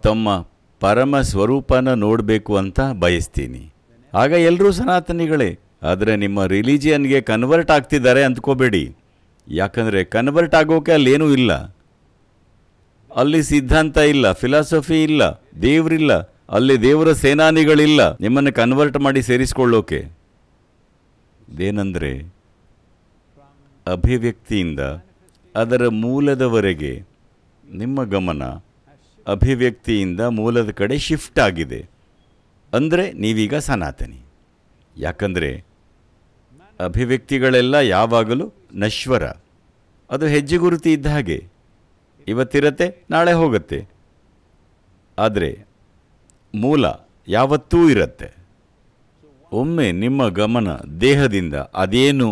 A: ತಮ್ಮ ಪರಮ ಸ್ವರೂಪನ ನೋಡಬೇಕು ಅಂತ ಬಯಸ್ತೀನಿ ಆಗ ಎಲ್ಲರೂ ಸನಾತನಿಗಳೇ ಆದರೆ ನಿಮ್ಮ ರಿಲಿಜಿಯನ್ಗೆ ಕನ್ವರ್ಟ್ ಆಗ್ತಿದ್ದಾರೆ ಅಂದ್ಕೋಬೇಡಿ ಯಾಕಂದರೆ ಕನ್ವರ್ಟ್ ಆಗೋಕೆ ಅಲ್ಲೇನೂ ಇಲ್ಲ ಅಲ್ಲಿ ಸಿದ್ಧಾಂತ ಇಲ್ಲ ಫಿಲಾಸಫಿ ಇಲ್ಲ ದೇವರಿಲ್ಲ ಅಲ್ಲಿ ದೇವರ ಸೇನಾನಿಗಳಿಲ್ಲ ನಿಮ್ಮನ್ನು ಕನ್ವರ್ಟ್ ಮಾಡಿ ಸೇರಿಸ್ಕೊಳ್ಳೋಕೆ ಇದೇನೆಂದರೆ ಅಭಿವ್ಯಕ್ತಿಯಿಂದ ಅದರ ಮೂಲದವರೆಗೆ ನಿಮ್ಮ ಗಮನ ಅಭಿವ್ಯಕ್ತಿಯಿಂದ ಮೂಲದ ಕಡೆ ಶಿಫ್ಟ್ ಆಗಿದೆ ಅಂದರೆ ನೀವೀಗ ಸನಾತನಿ ಯಾಕಂದರೆ ಅಭಿವ್ಯಕ್ತಿಗಳೆಲ್ಲ ಯಾವಾಗಲೂ ನಶ್ವರ ಅದು ಹೆಜ್ಜೆ ಗುರುತಿ ಇದ್ದ ಹಾಗೆ ಇವತ್ತಿರತ್ತೆ ನಾಳೆ ಹೋಗುತ್ತೆ ಆದರೆ ಮೂಲ ಯಾವತ್ತೂ ಇರುತ್ತೆ ಒಮ್ಮೆ ನಿಮ್ಮ ಗಮನ ದೇಹದಿಂದ ಅದೇನು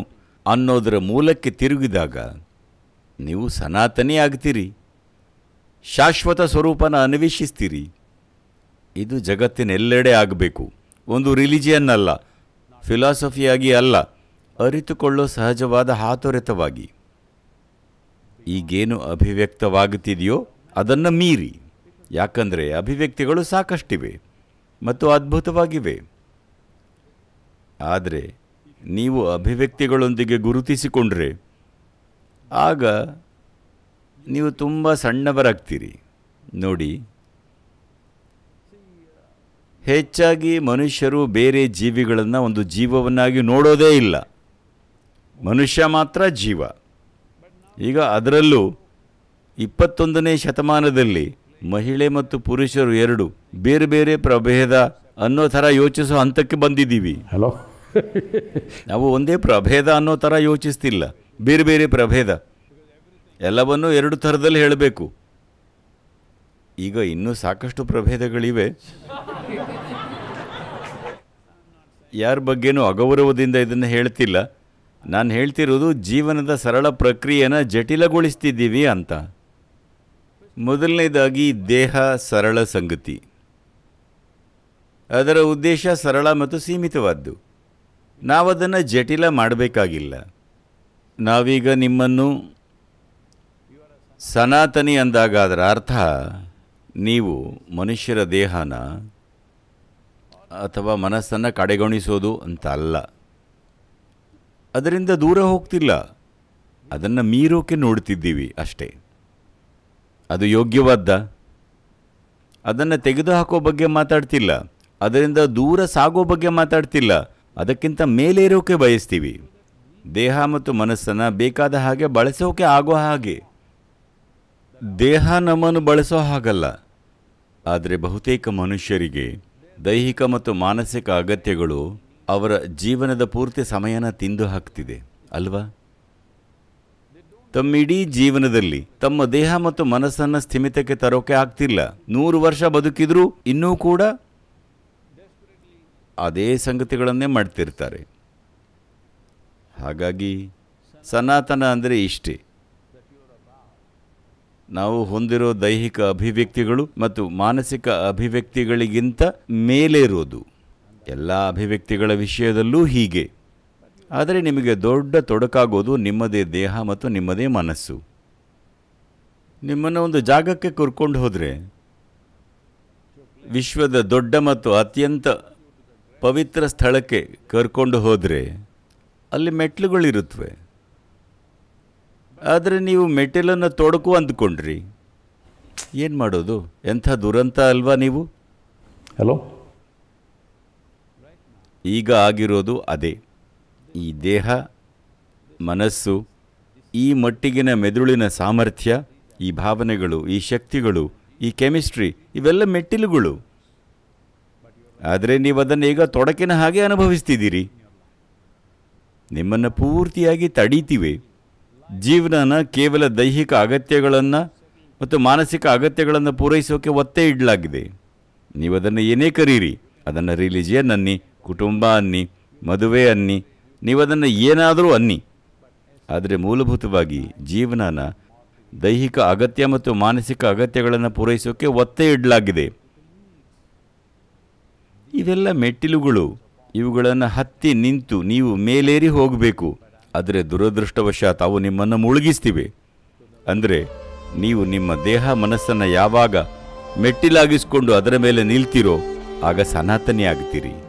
A: ಅನ್ನೋದರ ಮೂಲಕ್ಕೆ ತಿರುಗಿದಾಗ ನೀವು ಸನಾತನಿ ಆಗ್ತೀರಿ ಶಾಶ್ವತ ಸ್ವರೂಪನ ಅನ್ವೇಷಿಸ್ತೀರಿ ಇದು ಜಗತ್ತಿನೆಲ್ಲೆಡೆ ಆಗಬೇಕು ಒಂದು ರಿಲಿಜಿಯನ್ ಅಲ್ಲ ಫಿಲಾಸಫಿಯಾಗಿ ಅಲ್ಲ ಅರಿತುಕೊಳ್ಳೋ ಸಹಜವಾದ ಹಾತೊರೆತವಾಗಿ ಈಗೇನು ಅಭಿವ್ಯಕ್ತವಾಗುತ್ತಿದೆಯೋ ಅದನ್ನು ಮೀರಿ ಯಾಕಂದರೆ ಅಭಿವ್ಯಕ್ತಿಗಳು ಸಾಕಷ್ಟಿವೆ ಮತ್ತು ಅದ್ಭುತವಾಗಿವೆ ಆದರೆ ನೀವು ಅಭಿವ್ಯಕ್ತಿಗಳೊಂದಿಗೆ ಗುರುತಿಸಿಕೊಂಡ್ರೆ ಆಗ ನೀವು ತುಂಬ ಸಣ್ಣವರಾಗ್ತೀರಿ ನೋಡಿ ಹೆಚ್ಚಾಗಿ ಮನುಷ್ಯರು ಬೇರೆ ಜೀವಿಗಳನ್ನು ಒಂದು ಜೀವವನ್ನಾಗಿ ನೋಡೋದೇ ಇಲ್ಲ ಮನುಷ್ಯ ಮಾತ್ರ ಜೀವ ಈಗ ಅದರಲ್ಲೂ ಇಪ್ಪತ್ತೊಂದನೇ ಶತಮಾನದಲ್ಲಿ ಮಹಿಳೆ ಮತ್ತು ಪುರುಷರು ಎರಡು ಬೇರೆ ಬೇರೆ ಪ್ರಭೇದ ಅನ್ನೋ ಥರ ಯೋಚಿಸೋ ಹಂತಕ್ಕೆ ಬಂದಿದ್ದೀವಿ ಹಲೋ ನಾವು ಒಂದೇ ಪ್ರಭೇದ ಅನ್ನೋ ಥರ ಯೋಚಿಸ್ತಿಲ್ಲ ಬೇರೆ ಬೇರೆ ಪ್ರಭೇದ ಎಲ್ಲವನ್ನೂ ಎರಡು ಥರದಲ್ಲಿ ಹೇಳಬೇಕು ಈಗ ಇನ್ನೂ ಸಾಕಷ್ಟು ಪ್ರಭೇದಗಳಿವೆ ಯಾರ ಬಗ್ಗೆನೂ ಅಗೌರವದಿಂದ ಇದನ್ನು ಹೇಳ್ತಿಲ್ಲ ನಾನು ಹೇಳ್ತಿರೋದು ಜೀವನದ ಸರಳ ಪ್ರಕ್ರಿಯೆನ ಜಟಿಲಗೊಳಿಸ್ತಿದ್ದೀವಿ ಅಂತ ಮೊದಲನೇದಾಗಿ ದೇಹ ಸರಳ ಸಂಗತಿ ಅದರ ಉದ್ದೇಶ ಸರಳ ಮತ್ತು ಸೀಮಿತವಾದ್ದು ನಾವದನ್ನು ಜಟಿಲ ಮಾಡಬೇಕಾಗಿಲ್ಲ ನಾವೀಗ ನಿಮ್ಮನ್ನು ಸನಾತನಿ ಅಂದಾಗ ಅದರ ಅರ್ಥ ನೀವು ಮನುಷ್ಯರ ದೇಹನ ಅಥವಾ ಮನಸ್ಸನ್ನು ಕಡೆಗಣಿಸೋದು ಅಂತ ಅಲ್ಲ ಅದರಿಂದ ದೂರ ಹೋಗ್ತಿಲ್ಲ ಅದನ್ನು ಮೀರೋಕೆ ನೋಡ್ತಿದ್ದೀವಿ ಅಷ್ಟೇ ಅದು ಯೋಗ್ಯವಾದ್ದ ಅದನ್ನು ತೆಗೆದುಹಾಕೋ ಬಗ್ಗೆ ಮಾತಾಡ್ತಿಲ್ಲ ಅದರಿಂದ ದೂರ ಸಾಗೋ ಬಗ್ಗೆ ಮಾತಾಡ್ತಿಲ್ಲ ಅದಕ್ಕಿಂತ ಮೇಲೇರೋಕೆ ಬಯಸ್ತೀವಿ ದೇಹ ಮತ್ತು ಮನಸ್ಸನ್ನು ಬೇಕಾದ ಹಾಗೆ ಬಳಸೋಕೆ ಆಗೋ ಹಾಗೆ ದೇಹ ನಮ್ಮನ್ನು ಬಳಸೋ ಹಾಗಲ್ಲ ಆದರೆ ಬಹುತೇಕ ಮನುಷ್ಯರಿಗೆ ದೈಹಿಕ ಮತ್ತು ಮಾನಸಿಕ ಅಗತ್ಯಗಳು ಅವರ ಜೀವನದ ಪೂರ್ತಿ ಸಮಯನ ತಿಂದು ಹಾಕ್ತಿದೆ ಅಲ್ವಾ ತಮ್ಮಿಡೀ ಜೀವನದಲ್ಲಿ ತಮ್ಮ ದೇಹ ಮತ್ತು ಮನಸ್ಸನ್ನು ಸ್ಥಿಮಿತಕ್ಕೆ ತರೋಕೆ ಆಗ್ತಿಲ್ಲ ನೂರು ವರ್ಷ ಬದುಕಿದ್ರೂ ಇನ್ನೂ ಕೂಡ ಅದೇ ಸಂಗತಿಗಳನ್ನೇ ಮಾಡ್ತಿರ್ತಾರೆ ಹಾಗಾಗಿ ಸನಾತನ ಅಂದರೆ ಇಷ್ಟೇ ನಾವು ಹೊಂದಿರೋ ದೈಹಿಕ ಅಭಿವ್ಯಕ್ತಿಗಳು ಮತ್ತು ಮಾನಸಿಕ ಅಭಿವ್ಯಕ್ತಿಗಳಿಗಿಂತ ಮೇಲೇರೋದು ಎಲ್ಲ ಅಭಿವ್ಯಕ್ತಿಗಳ ವಿಷಯದಲ್ಲೂ ಹೀಗೆ ಆದರೆ ನಿಮಗೆ ದೊಡ್ಡ ತೊಡಕಾಗೋದು ನಿಮ್ಮದೇ ದೇಹ ಮತ್ತು ನಿಮ್ಮದೇ ಮನಸ್ಸು ನಿಮ್ಮನ್ನು ಒಂದು ಜಾಗಕ್ಕೆ ಕರ್ಕೊಂಡು ಹೋದರೆ ವಿಶ್ವದ ದೊಡ್ಡ ಮತ್ತು ಅತ್ಯಂತ ಪವಿತ್ರ ಸ್ಥಳಕ್ಕೆ ಕರ್ಕೊಂಡು ಹೋದರೆ ಅಲ್ಲಿ ಮೆಟ್ಲುಗಳಿರುತ್ತವೆ ಆದರೆ ನೀವು ಮೆಟೀರಿಯಲನ್ನು ತೊಡಕು ಅಂದ್ಕೊಂಡ್ರಿ ಏನು ಮಾಡೋದು ಎಂಥ ದುರಂತ ಅಲ್ವಾ ನೀವು ಹಲೋ ಈಗ ಆಗಿರೋದು ಅದೇ ಈ ದೇಹ ಮನಸ್ಸು ಈ ಮಟ್ಟಿಗಿನ ಮೆದುಳಿನ ಸಾಮರ್ಥ್ಯ ಈ ಭಾವನೆಗಳು ಈ ಶಕ್ತಿಗಳು ಈ ಕೆಮಿಸ್ಟ್ರಿ ಇವೆಲ್ಲ ಮೆಟ್ಟಿಲುಗಳು ಆದರೆ ನೀವು ಅದನ್ನು ಈಗ ತೊಡಕಿನ ಹಾಗೆ ಅನುಭವಿಸ್ತಿದ್ದೀರಿ ನಿಮ್ಮನ್ನು ಪೂರ್ತಿಯಾಗಿ ತಡೀತಿವೆ ಜೀವನನ ಕೇವಲ ದೈಹಿಕ ಅಗತ್ಯಗಳನ್ನು ಮತ್ತು ಮಾನಸಿಕ ಅಗತ್ಯಗಳನ್ನು ಪೂರೈಸೋಕೆ ಒತ್ತೆ ಇಡಲಾಗಿದೆ ನೀವು ಅದನ್ನು ಏನೇ ಕರೀರಿ ಅದನ್ನು ರಿಲಿಜಿಯನ್ ಅನ್ನಿ ಕುಟುಂಬ ಅನ್ನಿ ಮದುವೆ ಅನ್ನಿ ನೀವು ಅದನ್ನು ಏನಾದರೂ ಅನ್ನಿ ಆದರೆ ಮೂಲಭೂತವಾಗಿ ಜೀವನನ ದೈಹಿಕ ಅಗತ್ಯ ಮತ್ತು ಮಾನಸಿಕ ಅಗತ್ಯಗಳನ್ನು ಪೂರೈಸೋಕೆ ಒತ್ತೆ ಇಡಲಾಗಿದೆ ಇವೆಲ್ಲ ಮೆಟ್ಟಿಲುಗಳು ಇವುಗಳನ್ನು ಹತ್ತಿ ನಿಂತು ನೀವು ಮೇಲೇರಿ ಹೋಗಬೇಕು ಆದರೆ ದುರದೃಷ್ಟವಶಾತ್ ಅವು ನಿಮ್ಮನ್ನು ಮುಳುಗಿಸ್ತಿವೆ ಅಂದರೆ ನೀವು ನಿಮ್ಮ ದೇಹ ಮನಸ್ಸನ್ನು ಯಾವಾಗ ಮೆಟ್ಟಿಲಾಗಿಸಿಕೊಂಡು ಅದರ ಮೇಲೆ ನಿಲ್ತೀರೋ ಆಗ ಸನಾತನಿ